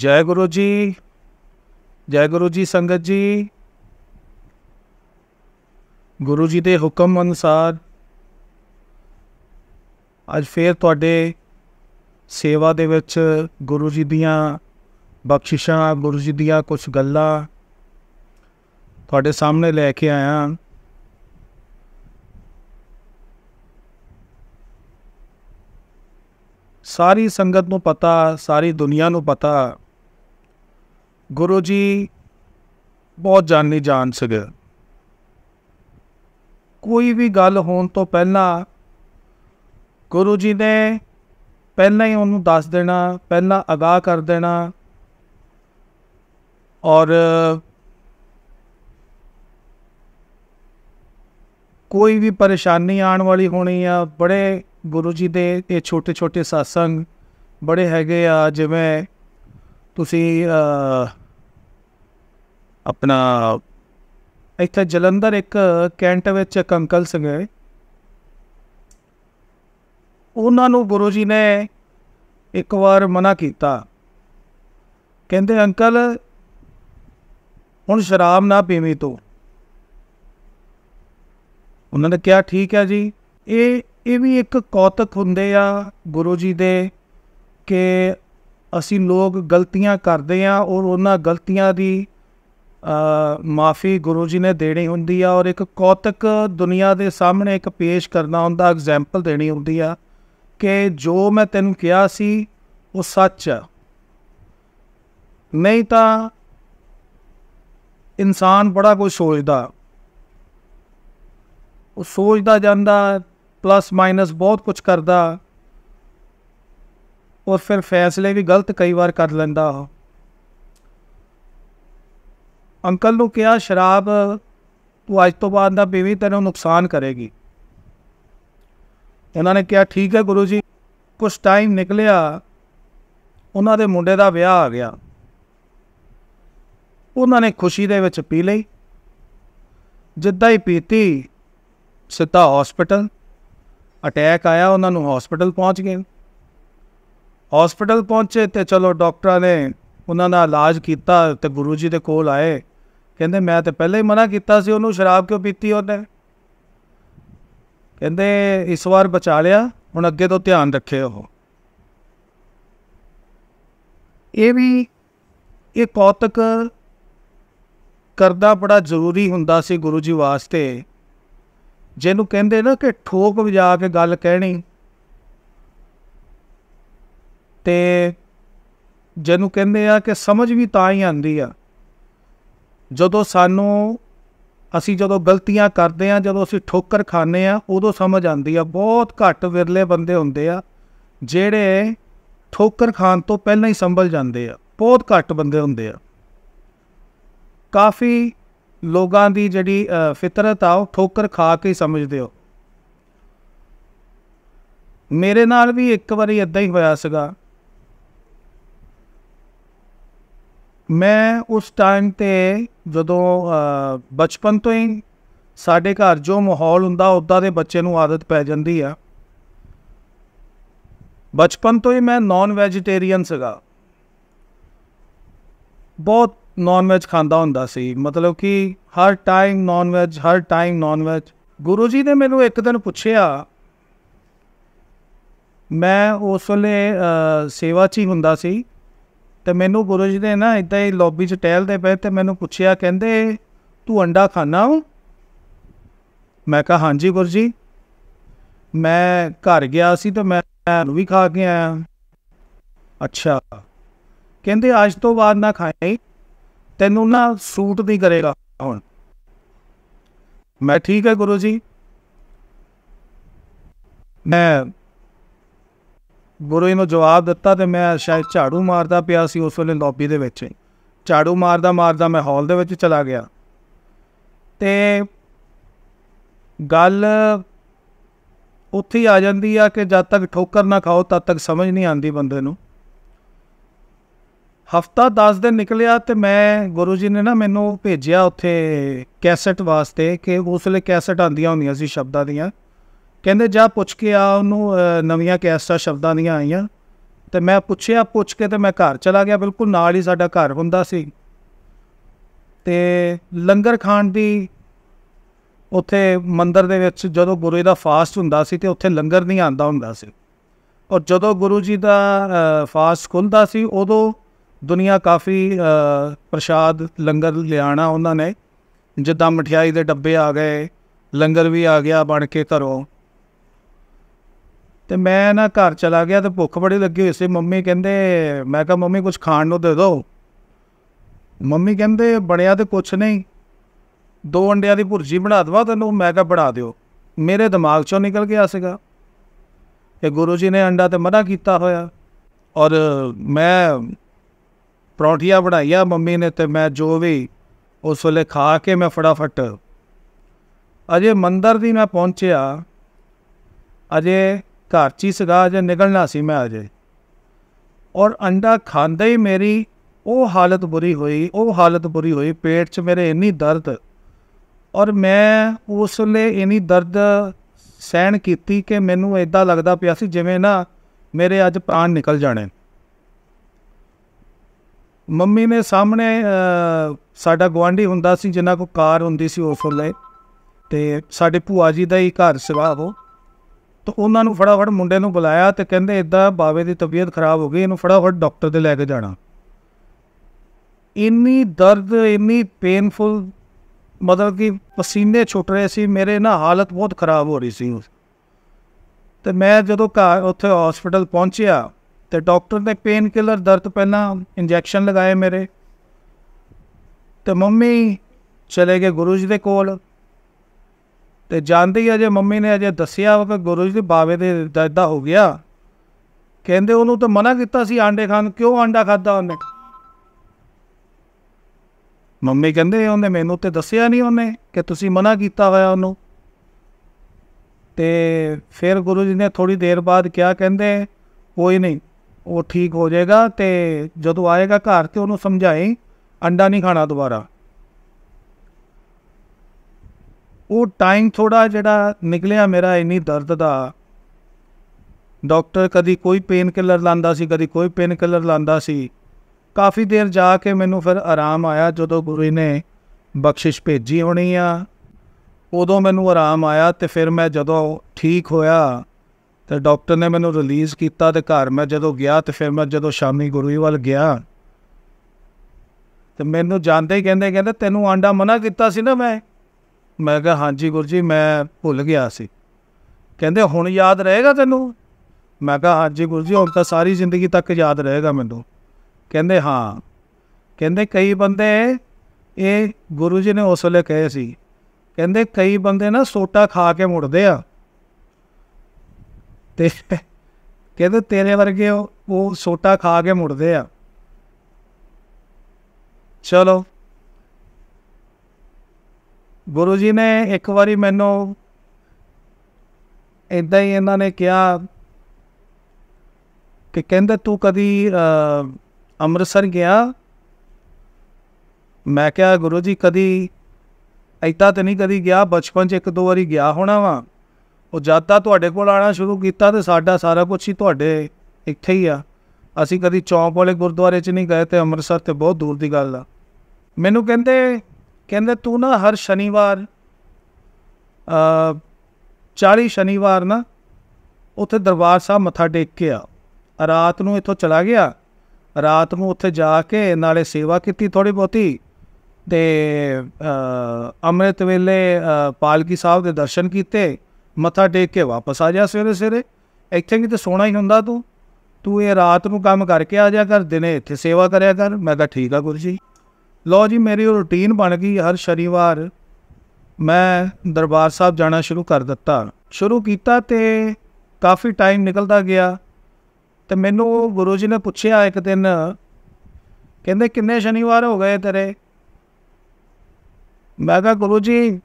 ਜੈ ਗੁਰੂ ਜੀ ਜੈ ਗੁਰੂ ਜੀ ਸੰਗਤ ਜੀ ਗੁਰੂ ਜੀ ਦੇ ਹੁਕਮ ਅਨੁਸਾਰ ਅੱਜ ਫੇਰ ਤੁਹਾਡੇ ਸੇਵਾ ਦੇ ਵਿੱਚ ਗੁਰੂ ਜੀ ਦੀਆਂ ਬਖਸ਼ਿਸ਼ਾਂ ਗੁਰੂ ਜੀ ਦੀਆਂ ਕੁਝ ਗੱਲਾਂ ਤੁਹਾਡੇ ਸਾਹਮਣੇ ਲੈ ਕੇ ਆਇਆ ਹਾਂ ਸਾਰੀ ਸੰਗਤ ਨੂੰ ਪਤਾ ਸਾਰੀ ਦੁਨੀਆ ਨੂੰ ਪਤਾ ਗੁਰੂ ਜੀ ਬਹੁਤ ਜਾਣੀ ਜਾਣ ਸਕੇ ਕੋਈ ਵੀ ਗੱਲ ਹੋਣ ਤੋਂ ਪਹਿਲਾਂ ਗੁਰੂ ਜੀ ਨੇ ਪਹਿਲਾਂ ਹੀ ਉਹਨੂੰ ਦੱਸ ਦੇਣਾ ਪਹਿਲਾਂ ਅਗਾਹ ਕਰ ਦੇਣਾ ਔਰ ਕੋਈ ਵੀ ਪਰੇਸ਼ਾਨੀ ਆਉਣ ਵਾਲੀ ਹੋਣੀ ਆ ਬੜੇ ਗੁਰੂ ਜੀ ਦੇ ਇਹ ਛੋਟੇ ਛੋਟੇ satsang ਬੜੇ ਹੈਗੇ ਆ ਜਿਵੇਂ ਤੁਸੀਂ ਆਪਣਾ ਇੱਥੇ ਜਲੰਧਰ ਇੱਕ ਕੈਂਟ ਵਿੱਚ ਕੰਕਲ ਅੰਕਲ ਸਿੰਘ ਹੈ ਉਹਨਾਂ ਨੂੰ ਗੁਰੂ ਜੀ ਨੇ ਇੱਕ ਵਾਰ ਮਨਾ ਕੀਤਾ ਕਹਿੰਦੇ ਅੰਕਲ ਹੁਣ ਸ਼ਰਾਬ ਨਾ ਪੀਵੇਂ ਤੂੰ ਉਹਨਾਂ ਨੇ ਕਿਹਾ ਠੀਕ ਹੈ ਜੀ ਇਹ ਇਹ ਵੀ ਇੱਕ ਕੌਤਕ ਹੁੰਦੇ ਆ ਗੁਰੂ ਜੀ ਦੇ ਕਿ ਅਸੀਂ ਲੋਕ ਗਲਤੀਆਂ ਕਰਦੇ ਆ ਔਰ ਉਹਨਾਂ ਗਲਤੀਆਂ ਦੀ ਮਾਫੀ ਗੁਰੂ ਜੀ ਨੇ ਦੇਣੀ ਹੁੰਦੀ ਆ ਔਰ ਇੱਕ ਕੌਤਕ ਦੁਨੀਆ ਦੇ ਸਾਹਮਣੇ ਇੱਕ ਪੇਸ਼ ਕਰਨਾ ਹੁੰਦਾ ਐਗਜ਼ਾਮਪਲ ਦੇਣੀ ਹੁੰਦੀ ਆ ਕਿ ਜੋ ਮੈਂ ਤੈਨੂੰ ਕਿਹਾ ਸੀ ਉਹ ਸੱਚ ਆ ਨਹੀਂ ਤਾਂ ਇਨਸਾਨ ਬੜਾ ਕੁਝ ਸੋਚਦਾ ਉਹ ਸੋਚਦਾ ਜਾਂਦਾ ਪਲੱਸ ਮਾਈਨਸ ਬਹੁਤ ਕੁਝ ਕਰਦਾ ਔਰ ਫਿਰ ਫੈਸਲੇ ਵੀ ਗਲਤ ਕਈ ਵਾਰ ਕਰ ਲੈਂਦਾ ਅੰਕਲ ਨੂੰ ਕਿਹਾ ਸ਼ਰਾਬ ਤੂੰ ਅੱਜ ਤੋਂ ਬਾਅਦ ਨਾ ਪੀਵੀਂ ਤੈਨੂੰ ਨੁਕਸਾਨ ਕਰੇਗੀ ਉਹਨਾਂ ਨੇ ਕਿਹਾ ਠੀਕ ਹੈ ਗੁਰੂ ਜੀ ਕੁਝ ਟਾਈਮ ਨਿਕਲਿਆ ਉਹਨਾਂ ਦੇ ਮੁੰਡੇ ਦਾ ਵਿਆਹ ਆ ਗਿਆ ਉਹਨਾਂ ਨੇ ਖੁਸ਼ੀ ਦੇ ਵਿੱਚ ਪੀ ਲਈ ਜਿੱਦਾਂ ਹੀ ਪੀਤੀ ਸਿੱਧਾ ਹਸਪੀਟਲ ਅਟੈਕ ਆਇਆ ਉਹਨਾਂ ਨੂੰ ਹਸਪੀਟਲ ਪਹੁੰਚ ਗਏ ਹਸਪੀਟਲ ਪਹੁੰਚੇ ਤੇ ਚਲੋ ਡਾਕਟਰਾਂ ਨੇ ਉਹਨਾਂ ਦਾ ਇਲਾਜ ਕੀਤਾ ਤੇ ਗੁਰੂ ਜੀ ਦੇ ਕੋਲ ਆਏ ਕਹਿੰਦੇ ਮੈਂ ਤੇ ਪਹਿਲਾਂ ਹੀ ਮਨਾ ਕੀਤਾ ਸੀ ਉਹਨੂੰ ਸ਼ਰਾਬ ਕਿਉਂ ਪੀਤੀ ਉਹਨੇ ਕਹਿੰਦੇ ਇਸ ਵਾਰ ਬਚਾ ਲਿਆ ਹੁਣ ਅੱਗੇ ਤੋਂ ਧਿਆਨ ਰੱਖੇ ਉਹ ਇਹ ਵੀ ਇਹ ਕੌਤਕ ਕਰਦਾ ਬੜਾ ਜ਼ਰੂਰੀ ਹੁੰਦਾ ਸੀ ਗੁਰੂ ਜੀ ਵਾਸਤੇ ਜਿਹਨੂੰ ਕਹਿੰਦੇ ਨਾ ਕਿ ਠੋਕ ਵਜਾ ਕੇ ਗੱਲ ਕਹਿਣੀ ਤੇ ਜਿਹਨੂੰ ਕਹਿੰਦੇ ਆ ਕਿ ਸਮਝ ਵੀ ਤਾਂ ਹੀ ਆਂਦੀ ਆ ਜਦੋਂ ਸਾਨੂੰ ਅਸੀਂ ਜਦੋਂ ਗਲਤੀਆਂ ਕਰਦੇ ਆ ਜਦੋਂ ਅਸੀਂ ਠੋਕਰ ਖਾਂਦੇ ਆ ਉਦੋਂ ਸਮਝ ਆਂਦੀ ਆ ਬਹੁਤ ਘੱਟ ਵਿਰਲੇ ਬੰਦੇ ਹੁੰਦੇ ਆ ਜਿਹੜੇ ਠੋਕਰ ਖਾਣ ਤੋਂ ਪਹਿਲਾਂ ਹੀ ਸੰਭਲ ਜਾਂਦੇ ਆ ਬਹੁਤ ਘੱਟ ਬੰਦੇ ਹੁੰਦੇ ਆ ਕਾਫੀ ਲੋਕਾਂ ਦੀ ਜਿਹੜੀ ਫਿਤਰਤ ਆ ਉਹ ਠੋਕਰ ਖਾ ਕੇ ਸਮਝਦੇ ਹੋ ਮੇਰੇ ਨਾਲ ਵੀ ਇੱਕ ਵਾਰੀ ਇਦਾਂ ਹੀ ਹੋਇਆ ਸੀਗਾ ਮੈਂ ਉਸ ਟਾਈਮ ਤੇ ਜਦੋਂ ਬਚਪਨ ਤੋਂ ਹੀ ਸਾਡੇ ਘਰ ਜੋ ਮਾਹੌਲ ਹੁੰਦਾ ਉਦਾਂ ਦੇ ਬੱਚੇ ਨੂੰ ਆਦਤ ਪੈ ਜਾਂਦੀ ਆ ਬਚਪਨ ਤੋਂ ਹੀ ਮੈਂ ਨਾਨ ਵੈਜੀਟੇਰੀਅਨ ਸੀਗਾ ਬਹੁਤ ਨਾਨ ਵੈਜ ਖਾਂਦਾ ਹੁੰਦਾ ਸੀ ਮਤਲਬ ਕਿ ਹਰ ਟਾਈਮ ਨਾਨ ਵੈਜ ਹਰ time non veg Guru ji ਨੇ ਮੈਨੂੰ ਇੱਕ ਦਿਨ ਪੁੱਛਿਆ ਮੈਂ ਉਸ ਵੇਲੇ ਸੇਵਾ 'ਚ ਹੀ ਹੁੰਦਾ ਸੀ ਤੇ ਮੈਨੂੰ ਗੁਰੂ ਜੀ ਨੇ ਨਾ ਇਦਾਂ ਹੀ ਲੌਬੀ 'ਚ ਟਹਿਲਦੇ ਪਏ ਤੇ ਮੈਨੂੰ ਪੁੱਛਿਆ ਕਹਿੰਦੇ ਤੂੰ ਅੰਡਾ ਖਾਣਾ ਹੂੰ ਮੈਂ ਕਿਹਾ ਹਾਂਜੀ ਗੁਰੂ ਜੀ ਮੈਂ ਘਰ ਗਿਆ ਸੀ ਤੇ ਮੈਂ ਨੂੰ ਵੀ ਖਾ ਕੇ ਆਇਆ ਅੱਛਾ ਕਹਿੰਦੇ ਅੱਜ ਤੋਂ ਬਾਅਦ ਨਾ ਖਾਈ ਤੈਨੂੰ ਨਾ ਸੂਟ ਨਹੀਂ ਕਰੇਗਾ ਹੁਣ ਮੈਂ ਠੀਕ ਹੈ ਗੁਰੂ ਜੀ ਮੈਂ ਗੁਰੂ ਜੀ ਨੂੰ ਜਵਾਬ ਦਿੱਤਾ ਤੇ ਮੈਂ ਸ਼ਾਇਦ ਝਾੜੂ ਮਾਰਦਾ ਪਿਆ ਸੀ ਉਸ ਵੇਲੇ ਲੌਬੀ ਦੇ ਵਿੱਚ ਝਾੜੂ ਮਾਰਦਾ ਮਾਰਦਾ ਮੈਂ ਹਾਲ ਦੇ ਵਿੱਚ ਚਲਾ ਗਿਆ ਤੇ ਗੱਲ ਉੱਥੇ ਆ ਜਾਂਦੀ ਆ ਕਿ ਜਦ ਤੱਕ ਠੋਕਰ ਨਾ ਖਾਓ ਤਦ ਤੱਕ ਸਮਝ ਨਹੀਂ ਆਉਂਦੀ ਬੰਦੇ ਨੂੰ ਹਫਤਾ 10 ਦਿਨ ਨਿਕਲਿਆ ਤੇ ਮੈਂ ਗੁਰੂ ਜੀ ਨੇ ਨਾ ਮੈਨੂੰ ਭੇਜਿਆ ਉੱਥੇ ਕੈਸਟ ਵਾਸਤੇ ਕਿ ਉਸ ਲਈ ਕੈਸਟ ਆਂਦੀਆਂ ਹੁੰਦੀਆਂ ਸੀ ਸ਼ਬਦਾਂ ਦੀਆਂ ਕਹਿੰਦੇ ਜਾ ਪੁੱਛ ਕੇ ਆ ਉਹਨੂੰ ਨਵੀਆਂ ਕੈਸਟਾਂ ਸ਼ਬਦਾਂ ਦੀਆਂ ਆਈਆਂ ਤੇ ਮੈਂ ਪੁੱਛਿਆ ਪੁੱਛ ਕੇ ਤੇ ਮੈਂ ਘਰ ਚਲਾ ਗਿਆ ਬਿਲਕੁਲ ਨਾਲ ਹੀ ਸਾਡਾ ਘਰ ਹੁੰਦਾ ਸੀ ਤੇ ਲੰਗਰ ਖਾਣ ਦੀ ਉੱਥੇ ਮੰਦਰ ਦੇ ਵਿੱਚ ਜਦੋਂ ਗੁਰੂ ਦਾ ਫਾਸਟ ਹੁੰਦਾ ਸੀ ਤੇ ਉੱਥੇ ਲੰਗਰ ਨਹੀਂ ਆਂਦਾ ਹੁੰਦਾ ਸੀ ਔਰ ਜਦੋਂ ਗੁਰੂ ਜੀ ਦਾ ਫਾਸਟ ਖੁੱਲਦਾ ਸੀ ਉਦੋਂ ਦੁਨੀਆ ਕਾਫੀ ਪ੍ਰਸ਼ਾਦ ਲੰਗਰ ਲਿਆਣਾ ਉਹਨਾਂ ਨੇ ਜਿੱਦਾਂ ਮਠਿਆਈ ਦੇ ਡੱਬੇ ਆ ਗਏ ਲੰਗਰ ਵੀ ਆ ਗਿਆ ਬਣ ਕੇ ਘਰੋਂ ਤੇ ਮੈਂ ਨਾ ਘਰ ਚਲਾ ਗਿਆ ਤੇ ਭੁੱਖ ਬੜੀ ਲੱਗੀ ਹੋਈ ਸੀ ਮੰਮੀ ਕਹਿੰਦੇ ਮੈਂ ਕਿਹਾ ਮੰਮੀ ਕੁਝ ਖਾਣ ਨੂੰ ਦੇ ਦਿਓ ਮੰਮੀ ਕਹਿੰਦੇ ਬਣਿਆ ਤੇ ਕੁਝ ਨਹੀਂ ਦੋ ਅੰਡਿਆਂ ਦੀ ਭੁਰਜੀ ਬਣਾ ਦਵਾ ਤੈਨੂੰ ਮੈਂ ਕਿਹਾ ਬਣਾ ਦਿਓ ਮੇਰੇ ਦਿਮਾਗ ਚੋਂ ਨਿਕਲ ਗਿਆ ਸੀਗਾ ਕਿ ਗੁਰੂ ਜੀ ਨੇ ਅੰਡਾ ਤੇ ਮਨਾ ਕੀਤਾ ਹੋਇਆ ਔਰ ਮੈਂ ਪਰੌਂਠੀਆਂ ਬਣਾਈਆਂ ਮੰਮੀ ਨੇ ਤੇ ਮੈਂ ਜੋ ਵੀ ਉਸ ਵੇਲੇ ਖਾ ਕੇ ਮੈਂ ਫਟਾਫਟ ਅਜੇ ਮੰਦਰ ਦੀ ਮੈਂ ਪਹੁੰਚਿਆ ਅਜੇ ਘਰ ਚ ਹੀ ਸਗਾ ਅਜੇ ਨਿਕਲਣਾ ਸੀ ਮੈਂ ਅਜੇ ਔਰ ਅੰਡਾ ਖਾਂਦੇ ਹੀ ਮੇਰੀ ਉਹ ਹਾਲਤ ਬੁਰੀ ਹੋਈ ਉਹ ਹਾਲਤ ਬੁਰੀ ਹੋਈ ਪੇਟ 'ਚ ਮੇਰੇ ਇੰਨੀ ਦਰਦ ਔਰ ਮੈਂ ਉਸ ਵੇਲੇ ਇੰਨੀ ਦਰਦ ਸਹਿਣ ਕੀਤੀ ਕਿ ਮੈਨੂੰ ਇਦਾਂ ਲੱਗਦਾ ਪਿਆ ਸੀ ਜਿਵੇਂ ਨਾ ਮੇਰੇ ਅੱਜ ਪ੍ਰਾਣ ਨਿਕਲ ਜਾਣੇ ਮੰਮੀ ਨੇ ਸਾਹਮਣੇ ਸਾਡਾ ਗਵਾਂਢੀ ਹੁੰਦਾ ਸੀ ਜਿੰਨਾ ਕੋ ਕਾਰ ਹੁੰਦੀ ਸੀ ਉਸ ਵੇਲੇ ਤੇ ਸਾਡੇ ਭੂਆ ਜੀ ਦਾ ਹੀ ਘਰ ਸਿਵਾ ਉਹ ਤਾਂ ਉਹਨਾਂ ਨੂੰ ਫੜ ਮੁੰਡੇ ਨੂੰ ਬੁਲਾਇਆ ਤੇ ਕਹਿੰਦੇ ਇਦਾਂ ਬਾਵੇ ਦੀ ਤਬੀਅਤ ਖਰਾਬ ਹੋ ਗਈ ਇਹਨੂੰ ਫੜ ਡਾਕਟਰ ਦੇ ਲੈ ਕੇ ਜਾਣਾ ਇੰਨੀ ਦਰਦ ਇੰਨੀ ਪੇਨਫੁਲ ਮਤਲਬ ਕਿ ਪਸੀਨੇ ਛੁੱਟ ਰਹੇ ਸੀ ਮੇਰੇ ਨਾ ਹਾਲਤ ਬਹੁਤ ਖਰਾਬ ਹੋ ਰਹੀ ਸੀ ਤੇ ਮੈਂ ਜਦੋਂ ਘਰ ਉੱਥੇ ਹਸਪੀਟਲ ਪਹੁੰਚਿਆ ਤੇ ਡਾਕਟਰ ਨੇ ਪੇਨ ਕਿਲਰ ਦਰਦ ਪਹਿਲਾਂ ਇੰਜੈਕਸ਼ਨ ਲਗਾਏ ਮੇਰੇ ਤੇ ਮੰਮੀ ਚਲੇ ਗਏ ਗੁਰੂ ਜੀ ਦੇ ਕੋਲ ਤੇ ਜਾਂਦੇ ਹੀ ਅਜੇ ਮੰਮੀ ਨੇ ਅਜੇ ਦੱਸਿਆ ਕਿ ਗੁਰੂ ਜੀ ਦੇ ਬਾਵੇ ਦੇ ਦਾਦਾ ਹੋ ਗਿਆ ਕਹਿੰਦੇ ਉਹਨੂੰ ਤਾਂ ਮਨਾ ਕੀਤਾ ਸੀ ਆਂਡੇ ਖਾਣ ਕਿਉਂ ਆਂਡਾ ਖਾਦਾ ਉਹਨੇ ਮੰਮੀ ਕਹਿੰਦੇ ਉਹਨੇ ਮੈਨੂੰ ਤੇ ਦੱਸਿਆ ਨਹੀਂ ਉਹਨੇ ਕਿ ਤੁਸੀਂ ਮਨਾ ਕੀਤਾ ਹੋਇਆ ਉਹਨੂੰ ਤੇ ਫਿਰ ਗੁਰੂ ਜੀ ਨੇ ਥੋੜੀ ਦੇਰ ਬਾਅਦ ਕਿਹਾ ਕਹਿੰਦੇ ਕੋਈ ਨਹੀਂ ਉਹ ਠੀਕ ਹੋ ਜਾਏਗਾ ਤੇ ਜਦੋਂ ਆਏਗਾ ਘਰ ਤੇ ਉਹਨੂੰ ਸਮਝਾਏ ਅੰਡਾ ਨਹੀਂ ਖਾਣਾ ਦੁਬਾਰਾ ਉਹ ਟਾਈਮ ਥੋੜਾ ਜਿਹੜਾ ਨਿਕਲਿਆ ਮੇਰਾ ਇੰਨੀ ਦਰਦ ਦਾ ਡਾਕਟਰ ਕਦੀ ਕੋਈ ਪੇਨ ਕਿਲਰ ਲਾਂਦਾ ਸੀ ਕਦੀ ਕੋਈ ਪੇਨ ਕਿਲਰ ਲਾਂਦਾ ਸੀ ਕਾਫੀ ਦੇਰ ਜਾ ਕੇ ਮੈਨੂੰ ਫਿਰ ਆਰਾਮ ਆਇਆ ਜਦੋਂ ਗੁਰੂ ਨੇ ਬਖਸ਼ਿਸ਼ ਭੇਜੀ ਹੋਣੀ ਆ ਉਦੋਂ ਮੈਨੂੰ ਆਰਾਮ ਆਇਆ ਤੇ ਫਿਰ ਮੈਂ ਜਦੋਂ ਠੀਕ ਹੋਇਆ ਤੇ ਡਾਕਟਰ ਨੇ ਮੈਨੂੰ ਰਿਲੀਜ਼ ਕੀਤਾ ਤੇ ਘਰ ਮੈਂ ਜਦੋਂ ਗਿਆ ਤੇ ਫਿਰ ਮੈਂ ਜਦੋਂ ਸ਼ਾਮੀ ਗੁਰੂਈ ਵੱਲ ਗਿਆ ਤੇ ਮੈਨੂੰ ਜਾਂਦੇ ਹੀ ਕਹਿੰਦੇ ਕਹਿੰਦੇ ਤੈਨੂੰ ਆਂਡਾ ਮਨਾ ਕੀਤਾ ਸੀ ਨਾ ਮੈਂ ਮੈਂ ਕਿਹਾ ਹਾਂਜੀ ਗੁਰੂ ਜੀ ਮੈਂ ਭੁੱਲ ਗਿਆ ਸੀ ਕਹਿੰਦੇ ਹੁਣ ਯਾਦ ਰਹੇਗਾ ਤੈਨੂੰ ਮੈਂ ਕਿਹਾ ਹਾਂਜੀ ਗੁਰੂ ਜੀ ਹੁਣ ਤਾਂ ਸਾਰੀ ਜ਼ਿੰਦਗੀ ਤੱਕ ਯਾਦ ਰਹੇਗਾ ਮੈਨੂੰ ਕਹਿੰਦੇ ਹਾਂ ਕਹਿੰਦੇ ਕਈ ਬੰਦੇ ਇਹ ਗੁਰੂ ਜੀ ਨੇ ਉਸ ਵੇਲੇ ਕਹੇ ਸੀ ਕਹਿੰਦੇ ਕਈ ਬੰਦੇ ਨਾ ਸੋਟਾ ਖਾ ਕੇ ਮੁੜਦੇ ਆ ਤੇ ਕਹਿੰਦੇ ਤੇਰੇ ਵਰਗੇ ਉਹ ਸੋਟਾ ਖਾ ਕੇ ਮੁੜਦੇ ਆ ਚਲੋ ਗੁਰੂ ਜੀ ਨੇ ਇੱਕ ਵਾਰੀ ਮੈਨੂੰ ਇਦਾਂ ਹੀ ਇਹਨਾਂ ਨੇ ਕਿਹਾ ਕਿ ਕਹਿੰਦੇ ਤੂੰ ਕਦੀ ਅੰਮ੍ਰਿਤਸਰ ਗਿਆ ਮੈਂ ਕਿਹਾ ਗੁਰੂ ਜੀ ਕਦੀ ਐਤਾ ਤੇ ਨਹੀਂ ਕਦੀ ਗਿਆ ਬਚਪਨ 'ਚ ਇੱਕ ਦੋ ਵਾਰੀ ਗਿਆ ਹੋਣਾ ਵਾ ਉਹ ਜਦ ਤੱਕ ਤੁਹਾਡੇ ਕੋਲ ਆਣਾ ਸ਼ੁਰੂ ਕੀਤਾ ਤੇ ਸਾਡਾ ਸਾਰਾ ਕੁਝ ਹੀ ਤੁਹਾਡੇ ਇੱਥੇ ਹੀ ਆ ਅਸੀਂ ਕਦੀ ਚੌਂਪ ਵਾਲੇ ਗੁਰਦੁਆਰੇ 'ਚ ਨਹੀਂ ਗਏ ਤੇ ਅੰਮ੍ਰਿਤਸਰ ਤੇ ਬਹੁਤ ਦੂਰ ਦੀ ਗੱਲ ਆ ਮੈਨੂੰ ਕਹਿੰਦੇ ਕਹਿੰਦੇ ਤੂੰ ਨਾ ਹਰ ਸ਼ਨੀਵਾਰ ਅ 40 ਸ਼ਨੀਵਾਰ ਨਾ ਉੱਥੇ ਦਰਬਾਰ ਸਾਹਿਬ ਮੱਥਾ ਟੇਕ ਕੇ ਆ ਰਾਤ ਨੂੰ ਇੱਥੋਂ ਚਲਾ ਗਿਆ ਰਾਤ ਨੂੰ ਉੱਥੇ ਜਾ ਕੇ ਨਾਲੇ ਸੇਵਾ ਕੀਤੀ ਥੋੜੀ ਬਹੁਤੀ ਤੇ ਅ ਅੰਮ੍ਰਿਤ ਵੇਲੇ ਪਾਲਕੀ ਸਾਹਿਬ ਦੇ ਦਰਸ਼ਨ ਕੀਤੇ ਮੱਥਾ ਟੇਕ ਕੇ ਵਾਪਸ ਆ ਜਾ ਸਵੇਰੇ ਸਵੇਰੇ ਇੱਥੇ ਕਿ ਤੇ ਸੋਣਾ ਹੀ ਹੁੰਦਾ ਤੂੰ ਤੂੰ ਇਹ ਰਾਤ ਨੂੰ ਕੰਮ ਕਰਕੇ ਆ ਜਾ ਕਰ ਦਿਨੇ ਇੱਥੇ ਸੇਵਾ ਕਰਿਆ ਕਰ ਮੈਂ ਤਾਂ ਠੀਕ ਆ ਗੁਰਜੀ ਲੋ ਜੀ ਮੇਰੀ ਰੁਟੀਨ ਬਣ ਗਈ ਹਰ ਸ਼ਨੀਵਾਰ ਮੈਂ ਦਰਬਾਰ ਸਾਹਿਬ ਜਾਣਾ ਸ਼ੁਰੂ ਕਰ ਦਿੱਤਾ ਸ਼ੁਰੂ ਕੀਤਾ ਤੇ ਕਾਫੀ ਟਾਈਮ ਨਿਕਲਦਾ ਗਿਆ ਤੇ ਮੈਨੂੰ ਗੁਰੂ ਜੀ ਨੇ ਪੁੱਛਿਆ ਇੱਕ ਦਿਨ ਕਹਿੰਦੇ ਕਿੰਨੇ ਸ਼ਨੀਵਾਰ ਹੋ ਗਏ ਤੇਰੇ ਮੈਂ ਕਿਹਾ ਗੁਰੂ ਜੀ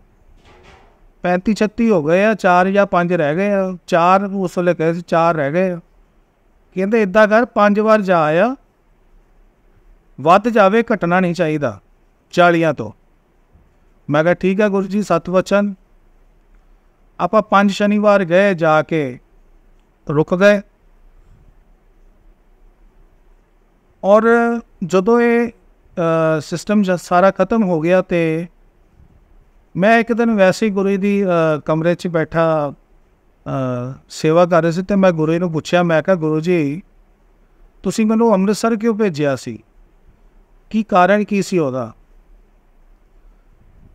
35 36 ਹੋ ਗਏ ਆ 4 ਜਾਂ 5 ਰਹਿ ਗਏ ਆ 4 ਉਸ ਵੇਲੇ ਕਹੇ ਸੀ 4 ਰਹਿ ਗਏ ਆ ਕਹਿੰਦੇ ਇਦਾਂ ਕਰ 5 ਵਾਰ ਜਾ ਆ ਵੱਧ ਜਾਵੇ ਘਟਣਾ ਨਹੀਂ ਚਾਹੀਦਾ ਚਾਲੀਆਂ ਤੋਂ ਮੈਂ ਕਿਹਾ ਠੀਕ ਆ ਗੁਰੂ ਜੀ ਸਤ ਵਚਨ ਆਪਾਂ ਪੰਜ ਸ਼ਨੀਵਾਰ ਗਏ ਜਾ ਕੇ ਰੁਕ ਗਏ ਔਰ ਜਦੋਂ ਇਹ ਸਿਸਟਮ ਸਾਰਾ ਖਤਮ ਹੋ ਗਿਆ ਤੇ ਮੈਂ ਇੱਕ ਦਿਨ ਵੈਸੇ ਹੀ ਗੁਰੂ ਦੀ ਕਮਰੇ 'ਚ ਬੈਠਾ ਸੇਵਾ ਕਰ ਰਿਹਾ ਸੀ ਤੇ ਮੈਂ ਗੁਰੂ ਨੂੰ ਪੁੱਛਿਆ ਮੈਂ ਕਿਹਾ ਗੁਰੂ ਜੀ ਤੁਸੀਂ ਮੈਨੂੰ ਅੰਮ੍ਰਿਤਸਰ ਕਿਉਂ ਭੇਜਿਆ ਸੀ ਕੀ ਕਾਰਨ ਕੀ ਸੀ ਉਹਦਾ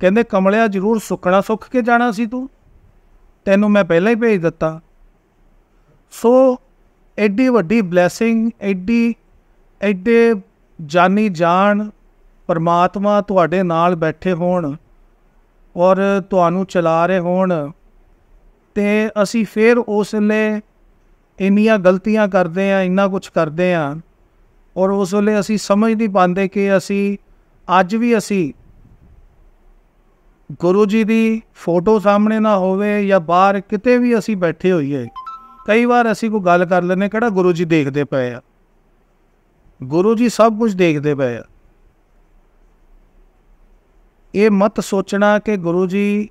ਕਹਿੰਦੇ ਕਮਲਿਆ ਜ਼ਰੂਰ ਸੁੱਕਣਾ ਸੁੱਕ ਕੇ ਜਾਣਾ ਸੀ ਤੂੰ ਤੈਨੂੰ ਮੈਂ ਪਹਿਲਾਂ ਹੀ ਭੇਜ ਦਿੱਤਾ ਸੋ ਐਡੀ ਵੱਡੀ ਬਲੇਸਿੰਗ ਐਡੀ ਐਡੇ ਜਾਨੀ ਜਾਣ ਪਰਮਾਤਮਾ ਤੁਹਾਡੇ ਨਾਲ ਬੈਠੇ ਹੋਣ ਔਰ ਤੁਹਾਨੂੰ ਚਲਾ ਰਹੇ ਹੋਣ ਤੇ ਅਸੀਂ ਫੇਰ ਉਸ ਨੇ ਇੰਨੀਆਂ ਗਲਤੀਆਂ ਕਰਦੇ ਆ ਇੰਨਾ ਕੁਝ ਕਰਦੇ ਆ ਔਰ ਉਸ ਵੇਲੇ ਅਸੀਂ ਸਮਝ ਨਹੀਂ ਪਾਉਂਦੇ ਕਿ ਅਸੀਂ ਅੱਜ ਵੀ ਅਸੀਂ ਗੁਰੂ ਜੀ ਦੀ ਫੋਟੋ ਸਾਹਮਣੇ ਨਾ ਹੋਵੇ ਜਾਂ ਬਾਹਰ ਕਿਤੇ ਵੀ ਅਸੀਂ ਬੈਠੇ ਹੋਈਏ ਕਈ ਵਾਰ ਅਸੀਂ ਕੋਈ ਗੱਲ ਕਰ ਲੈਨੇ ਕਿਹੜਾ ਗੁਰੂ ਜੀ ਦੇਖਦੇ ਪਏ ਆ ਗੁਰੂ ਜੀ ਸਭ ਕੁਝ ਦੇਖਦੇ ਪਏ ਆ ਇਹ ਮਤ ਸੋਚਣਾ ਕਿ ਗੁਰੂ ਜੀ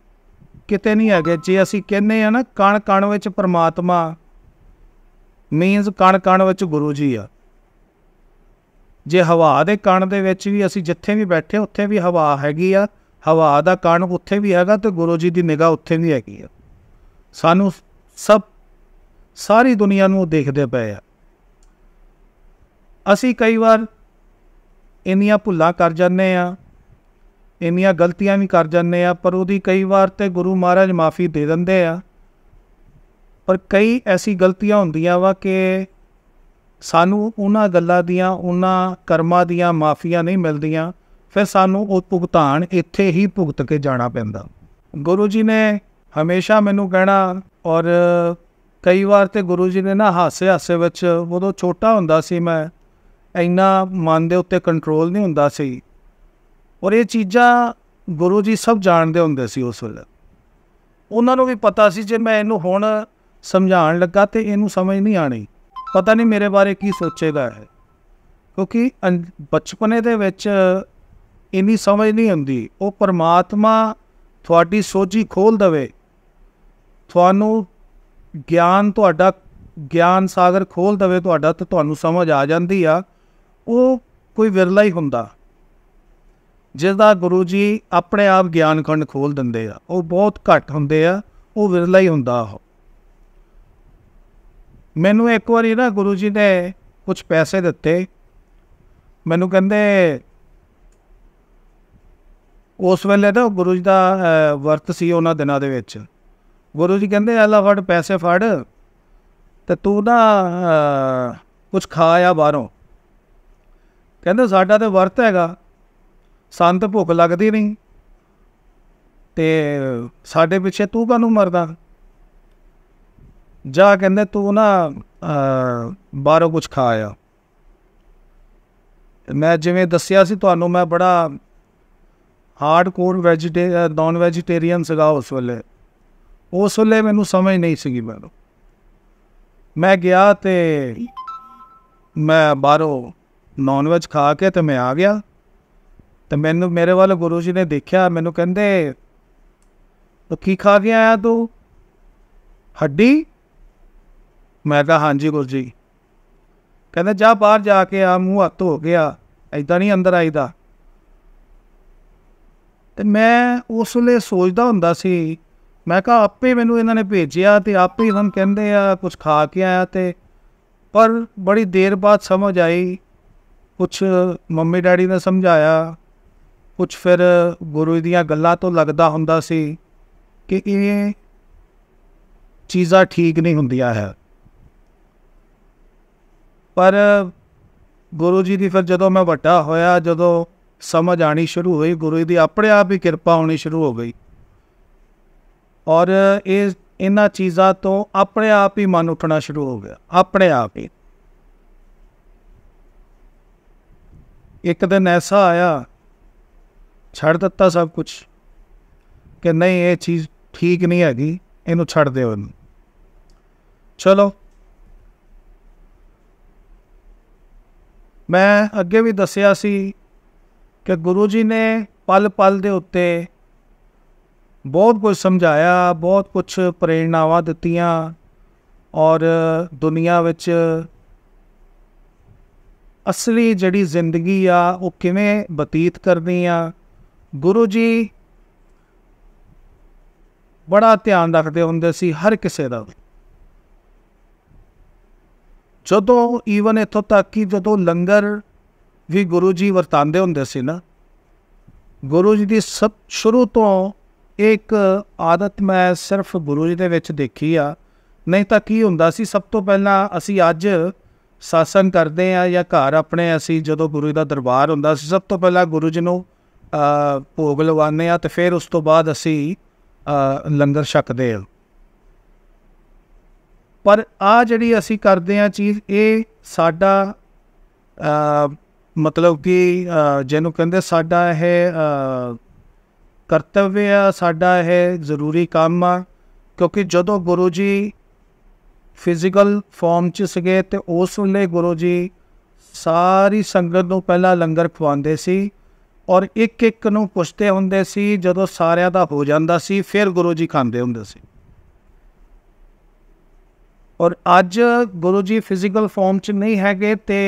ਕਿਤੇ ਨਹੀਂ ਹੈਗੇ ਜੇ ਅਸੀਂ ਕਹਿੰਦੇ ਆ ਨਾ ਕਣ ਕਣ ਵਿੱਚ ਪਰਮਾਤਮਾ ਮੀਨਸ ਕਣ ਕਣ ਵਿੱਚ ਗੁਰੂ ਜੀ ਆ ਜੇ ਹਵਾ ਦੇ ਕਣ ਦੇ ਵਿੱਚ ਵੀ ਅਸੀਂ ਜਿੱਥੇ ਵੀ ਬੈਠੇ ਉੱਥੇ ਵੀ ਹਵਾ ਹੈਗੀ ਆ ਹਵਾ ਦਾ ਕਣ ਉੱਥੇ ਵੀ ਹੈਗਾ ਤੇ ਗੁਰੂ ਜੀ ਦੀ ਨਿਗਾਹ ਉੱਥੇ ਵੀ ਹੈਗੀ ਆ ਸਾਨੂੰ ਸਭ ਸਾਰੀ ਦੁਨੀਆ ਨੂੰ ਦੇਖਦੇ ਪਏ ਆ ਅਸੀਂ ਕਈ ਵਾਰ ਇੰਨੀਆਂ ਭੁੱਲਾਂ ਕਰ ਜਾਂਦੇ ਆ ਇੰਨੀਆਂ ਗਲਤੀਆਂ ਵੀ ਕਰ ਜਾਂਦੇ ਆ ਪਰ ਉਹਦੀ ਕਈ ਵਾਰ ਤੇ ਗੁਰੂ ਮਹਾਰਾਜ ਮਾਫੀ ਦੇ ਦਿੰਦੇ ਆ ਪਰ ਕਈ ਐਸੀ ਗਲਤੀਆਂ ਹੁੰਦੀਆਂ ਵਾ ਕਿ ਸਾਨੂੰ ਉਹਨਾਂ ਗੱਲਾਂ ਦੀਆਂ ਉਹਨਾਂ ਕਰਮਾਂ ਦੀਆਂ ਮਾਫੀਆਂ ਨਹੀਂ ਮਿਲਦੀਆਂ ਫਿਰ ਸਾਨੂੰ ਉਹ ਭੁਗਤਾਨ ਇੱਥੇ ਹੀ ਭੁਗਤ ਕੇ ਜਾਣਾ ਪੈਂਦਾ ਗੁਰੂ ਜੀ ਨੇ ਹਮੇਸ਼ਾ ਮੈਨੂੰ ਕਹਿਣਾ ਔਰ ਕਈ ਵਾਰ ਤੇ ਗੁਰੂ ਜੀ ਨੇ ਨਾ ਹਾਸੇ ਹਾਸੇ ਵਿੱਚ ਉਹਦੋਂ ਛੋਟਾ ਹੁੰਦਾ ਸੀ ਮੈਂ ਇੰਨਾ ਮਨ ਦੇ ਉੱਤੇ ਕੰਟਰੋਲ ਨਹੀਂ ਹੁੰਦਾ ਸੀ ਔਰ ਇਹ ਚੀਜ਼ਾਂ ਗੁਰੂ ਜੀ ਸਭ ਜਾਣਦੇ ਹੁੰਦੇ ਸੀ ਉਸ ਵੇਲੇ ਉਹਨਾਂ ਨੂੰ ਵੀ ਪਤਾ ਸੀ ਜੇ ਮੈਂ ਇਹਨੂੰ ਹੁਣ ਸਮਝਾਉਣ ਲੱਗਾ ਤੇ ਇਹਨੂੰ ਸਮਝ ਨਹੀਂ ਆਣੀ ਪਤਾ ਨਹੀਂ ਮੇਰੇ ਬਾਰੇ ਕੀ ਸੋਚੇਗਾ ਹੈ ਕਿਉਂਕਿ ਬਚਪਨੇ ਦੇ ਵਿੱਚ ਇੰਨੀ ਸਮਝ ਨਹੀਂ ਹੁੰਦੀ ਉਹ ਪਰਮਾਤਮਾ ਤੁਹਾਡੀ ਸੋਝੀ ਖੋਲ ਦਵੇ ਤੁਹਾਨੂੰ ਗਿਆਨ ਤੁਹਾਡਾ ਗਿਆਨ ਸਾਗਰ ਖੋਲ ਦਵੇ ਤੁਹਾਡਾ ਤੇ ਤੁਹਾਨੂੰ ਸਮਝ ਆ ਜਾਂਦੀ ਆ ਉਹ ਕੋਈ ਵਿਰਲਾ ਹੀ ਹੁੰਦਾ ਜਿਸ ਦਾ ਗੁਰੂ ਜੀ ਆਪਣੇ ਆਪ ਗਿਆਨ ਖੰਡ ਖੋਲ ਦਿੰਦੇ ਆ ਉਹ ਬਹੁਤ ਘੱਟ ਹੁੰਦੇ ਆ ਉਹ ਵਿਰਲਾ ਹੀ ਹੁੰਦਾ ਉਹ ਮੈਨੂੰ ਇੱਕ ਵਾਰੀ ਨਾ ਗੁਰੂ ਜੀ ਨੇ ਕੁਝ ਪੈਸੇ ਦਿੱਤੇ ਮੈਨੂੰ ਕਹਿੰਦੇ ਉਸ ਵੇਲੇ ਤਾਂ ਗੁਰੂ ਜੀ ਦਾ ਵਰਤ ਸੀ ਉਹਨਾਂ ਦਿਨਾਂ ਦੇ ਵਿੱਚ ਗੁਰੂ ਜੀ ਕਹਿੰਦੇ ਅੱਲਾ ਫੜ ਪੈਸੇ ਫੜ ਤੇ ਤੂੰ ਨਾ ਕੁਝ ਖਾ ਆ ਬਾਹਰੋਂ ਕਹਿੰਦੇ ਸਾਡਾ ਤੇ ਵਰਤ ਹੈਗਾ ਸੰਤ ਭੁੱਖ ਲੱਗਦੀ ਨਹੀਂ ਤੇ ਸਾਡੇ ਪਿੱਛੇ ਤੂੰ ਕਾਹਨੂੰ ਮਰਦਾ ਜਾ ਕਹਿੰਦੇ ਤੂੰ ਨਾ ਬਾਹਰੋਂ ਕੁਝ ਖਾ ਆ ਮੈਂ ਜਿਵੇਂ ਦੱਸਿਆ ਸੀ ਤੁਹਾਨੂੰ ਮੈਂ ਬੜਾ hardcore vegeta non vegetarian ਸਗਾ ਉਸ ਵੇਲੇ ਉਸ ਵੇਲੇ ਮੈਨੂੰ ਸਮਝ ਨਹੀਂ ਸੀਗੀ ਮੈਨੂੰ ਮੈਂ ਗਿਆ ਤੇ ਮੈਂ ਬਾਹਰੋਂ ਨਾਨ ਵੈਜ ਖਾ ਕੇ ਤੇ ਮੈਂ ਆ ਗਿਆ ਤਾਂ ਮੈਨੂੰ ਮੇਰੇ ਵੱਲ ਗੁਰੂ ਜੀ ਨੇ ਦੇਖਿਆ ਮੈਨੂੰ ਕਹਿੰਦੇ ਕੀ ਖਾ ਕੇ ਆਇਆ ਤੂੰ ਹੱਡੀ ਮੈਂ ਤਾਂ ਹਾਂਜੀ ਗੁਰੂ ਜੀ ਕਹਿੰਦਾ ਜਾ ਬਾਹਰ ਜਾ ਕੇ ਆ ਮੂੰਹ ਹੱਥ ਹੋ ਗਿਆ ਐਦਾਂ ਨਹੀਂ ਅੰਦਰ ਆਈਦਾ ਤੇ ਮੈਂ ਉਸ ਵੇਲੇ ਸੋਚਦਾ ਹੁੰਦਾ ਸੀ ਮੈਂ ਕਿਹਾ ਆਪੇ ਮੈਨੂੰ ਇਹਨਾਂ ਨੇ ਭੇਜਿਆ ਤੇ ਆਪੇ ਇਹਨਾਂ ਕਹਿੰਦੇ ਆ ਕੁਝ ਖਾ ਕੇ ਆਇਆ ਤੇ ਪਰ ਬੜੀ ਦੇਰ ਬਾਅਦ ਸਮਝ ਆਈ ਕੁਝ ਮੰਮੀ ਡੈਡੀ ਨੇ ਸਮਝਾਇਆ ਕੁਝ ਫਿਰ ਗੁਰੂ ਦੀਆਂ ਗੱਲਾਂ ਤੋਂ ਲੱਗਦਾ ਹੁੰਦਾ ਸੀ ਕਿ ਇਹ ਚੀਜ਼ਾਂ ਠੀਕ ਨਹੀਂ ਹੁੰਦੀਆਂ ਹੈ ਪਰ ਗੁਰੂ ਜੀ ਦੀ ਫਿਰ ਜਦੋਂ ਮੈਂ ਵੱਡਾ ਹੋਇਆ ਜਦੋਂ ਸਮਝ ਆਣੀ ਸ਼ੁਰੂ ਹੋਈ ਗੁਰੂ ਦੀ ਆਪਣੇ ਆਪ ਹੀ ਕਿਰਪਾ ਹੋਣੀ ਸ਼ੁਰੂ ਹੋ ਗਈ ਔਰ ਇਹ ਇਹਨਾਂ ਚੀਜ਼ਾਂ ਤੋਂ ਆਪਣੇ ਆਪ ਹੀ ਮਨ ਉੱਠਣਾ ਸ਼ੁਰੂ ਹੋ ਗਿਆ ਆਪਣੇ ਆਪ ਹੀ ਇੱਕ ਦਿਨ ਐਸਾ ਆਇਆ ਛੱਡ ਦਿੱਤਾ ਸਭ ਕੁਝ ਕਿ ਨਹੀਂ ਇਹ ਚੀਜ਼ ਠੀਕ ਨਹੀਂ ਹੈਗੀ ਇਹਨੂੰ ਛੱਡ ਦਿਓ ਇਹਨੂੰ ਚਲੋ ਮੈਂ ਅੱਗੇ ਵੀ ਦੱਸਿਆ ਸੀ ਕਿ ਗੁਰੂ ਜੀ ਨੇ ਪਲ ਪਲ ਦੇ ਉੱਤੇ ਬਹੁਤ ਕੁਝ ਸਮਝਾਇਆ ਬਹੁਤ ਕੁਝ ਪ੍ਰੇਰਣਾਵਾਂ ਦਿੱਤੀਆਂ ਔਰ ਦੁਨੀਆ ਵਿੱਚ ਅਸਲੀ ਜਿਹੜੀ ਜ਼ਿੰਦਗੀ ਆ ਉਹ ਕਿਵੇਂ ਬਤੀਤ ਕਰਨੀ ਆ ਗੁਰੂ ਜੀ ਬੜਾ ਧਿਆਨ ਰੱਖਦੇ ਹੁੰਦੇ ਸੀ ਹਰ ਕਿਸੇ ਦਾ ਜਦੋਂ ਈਵਨ ਇਥੋਂ ਤੱਕ ਕਿ ਜਦੋਂ ਲੰਗਰ ਵੀ ਗੁਰੂ ਜੀ ਵਰਤਾਂਦੇ ਹੁੰਦੇ ਸੀ ਨਾ ਗੁਰੂ ਜੀ ਦੀ ਸਭ ਸ਼ੁਰੂ ਤੋਂ ਇੱਕ ਆਦਤ ਮੈਂ ਸਿਰਫ ਗੁਰੂ ਜੀ ਦੇ ਵਿੱਚ ਦੇਖੀ ਆ ਨਹੀਂ ਤਾਂ ਕੀ ਹੁੰਦਾ ਸੀ ਸਭ ਤੋਂ ਪਹਿਲਾਂ ਅਸੀਂ ਅੱਜ ਸਾਸਨ ਕਰਦੇ ਆ ਜਾਂ ਘਰ ਆਪਣੇ ਅਸੀਂ ਜਦੋਂ ਗੁਰੂ ਦਾ ਦਰਬਾਰ ਹੁੰਦਾ ਸੀ ਸਭ ਤੋਂ ਪਹਿਲਾਂ ਗੁਰੂ ਜੀ ਨੂੰ ਭੋਗ ਲਵਾਨੇ ਆ ਤੇ ਫਿਰ ਉਸ ਤੋਂ ਬਾਅਦ ਅਸੀਂ ਲੰਗਰ ਛਕਦੇ ਆ ਪਰ ਆ ਜਿਹੜੀ ਅਸੀਂ ਕਰਦੇ ਆ ਚੀਜ਼ ਇਹ ਸਾਡਾ ਮਤਲਬ ਕਿ ਜਿਹਨੂੰ ਕਹਿੰਦੇ ਸਾਡਾ ਇਹ ਕਰਤਵ ਆ ਸਾਡਾ ਇਹ ਜ਼ਰੂਰੀ ਕੰਮ ਆ ਕਿਉਂਕਿ ਜਦੋਂ ਗੁਰੂ ਜੀ ਫਿਜ਼ੀਕਲ ਫਾਰਮ 'ਚ ਸਗੇ ਤੇ ਉਸ ਵੇਲੇ ਗੁਰੂ ਜੀ ਸਾਰੀ ਸੰਗਤ ਨੂੰ ਪਹਿਲਾਂ ਲੰਗਰ ਖਵਾਉਂਦੇ ਸੀ ਔਰ ਇੱਕ ਇੱਕ ਨੂੰ ਪੁੱਛਦੇ ਹੁੰਦੇ ਸੀ ਜਦੋਂ ਸਾਰਿਆਂ ਦਾ ਹੋ ਜਾਂਦਾ ਸੀ ਫਿਰ ਗੁਰੂ ਜੀ ਖਾਂਦੇ ਹੁੰਦੇ ਸੀ ਔਰ ਅੱਜ ਗੁਰੂ ਜੀ ਫਿਜ਼ੀਕਲ ਫਾਰਮ 'ਚ ਨਹੀਂ ਹੈਗੇ ਤੇ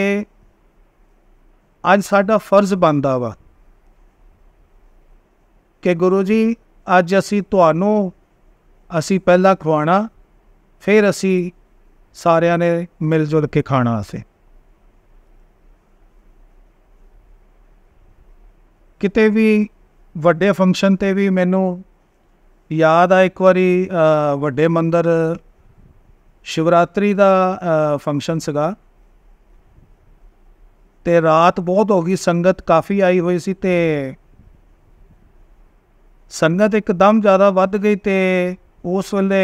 ਅੱਜ ਸਾਡਾ ਫਰਜ਼ ਬਣਦਾ ਵਾ ਕਿ ਗੁਰੂ ਜੀ ਅੱਜ ਅਸੀਂ ਤੁਹਾਨੂੰ ਅਸੀਂ ਪਹਿਲਾਂ ਖਵਾਣਾ ਫਿਰ ਅਸੀਂ ਸਾਰਿਆਂ ਨੇ ਮਿਲ ਜੁਲ ਕੇ ਖਾਣਾ ਅਸੀਂ ਕਿਤੇ ਵੀ ਵੱਡੇ ਫੰਕਸ਼ਨ ਤੇ ਵੀ ਮੈਨੂੰ ਯਾਦ ਆ ਇੱਕ ਵਾਰੀ ਵੱਡੇ ਮੰਦਰ ਸ਼ਿਵਰਾਤਰੀ ਦਾ ਫੰਕਸ਼ਨ ਸੀਗਾ ਤੇ ਰਾਤ ਬਹੁਤ ਹੋ ਗਈ ਸੰਗਤ ਕਾਫੀ ਆਈ ਹੋਈ ਸੀ ਤੇ ਸੰਗਤ ਇੱਕਦਮ ਜ਼ਿਆਦਾ ਵੱਧ ਗਈ ਤੇ ਉਸ ਵੇਲੇ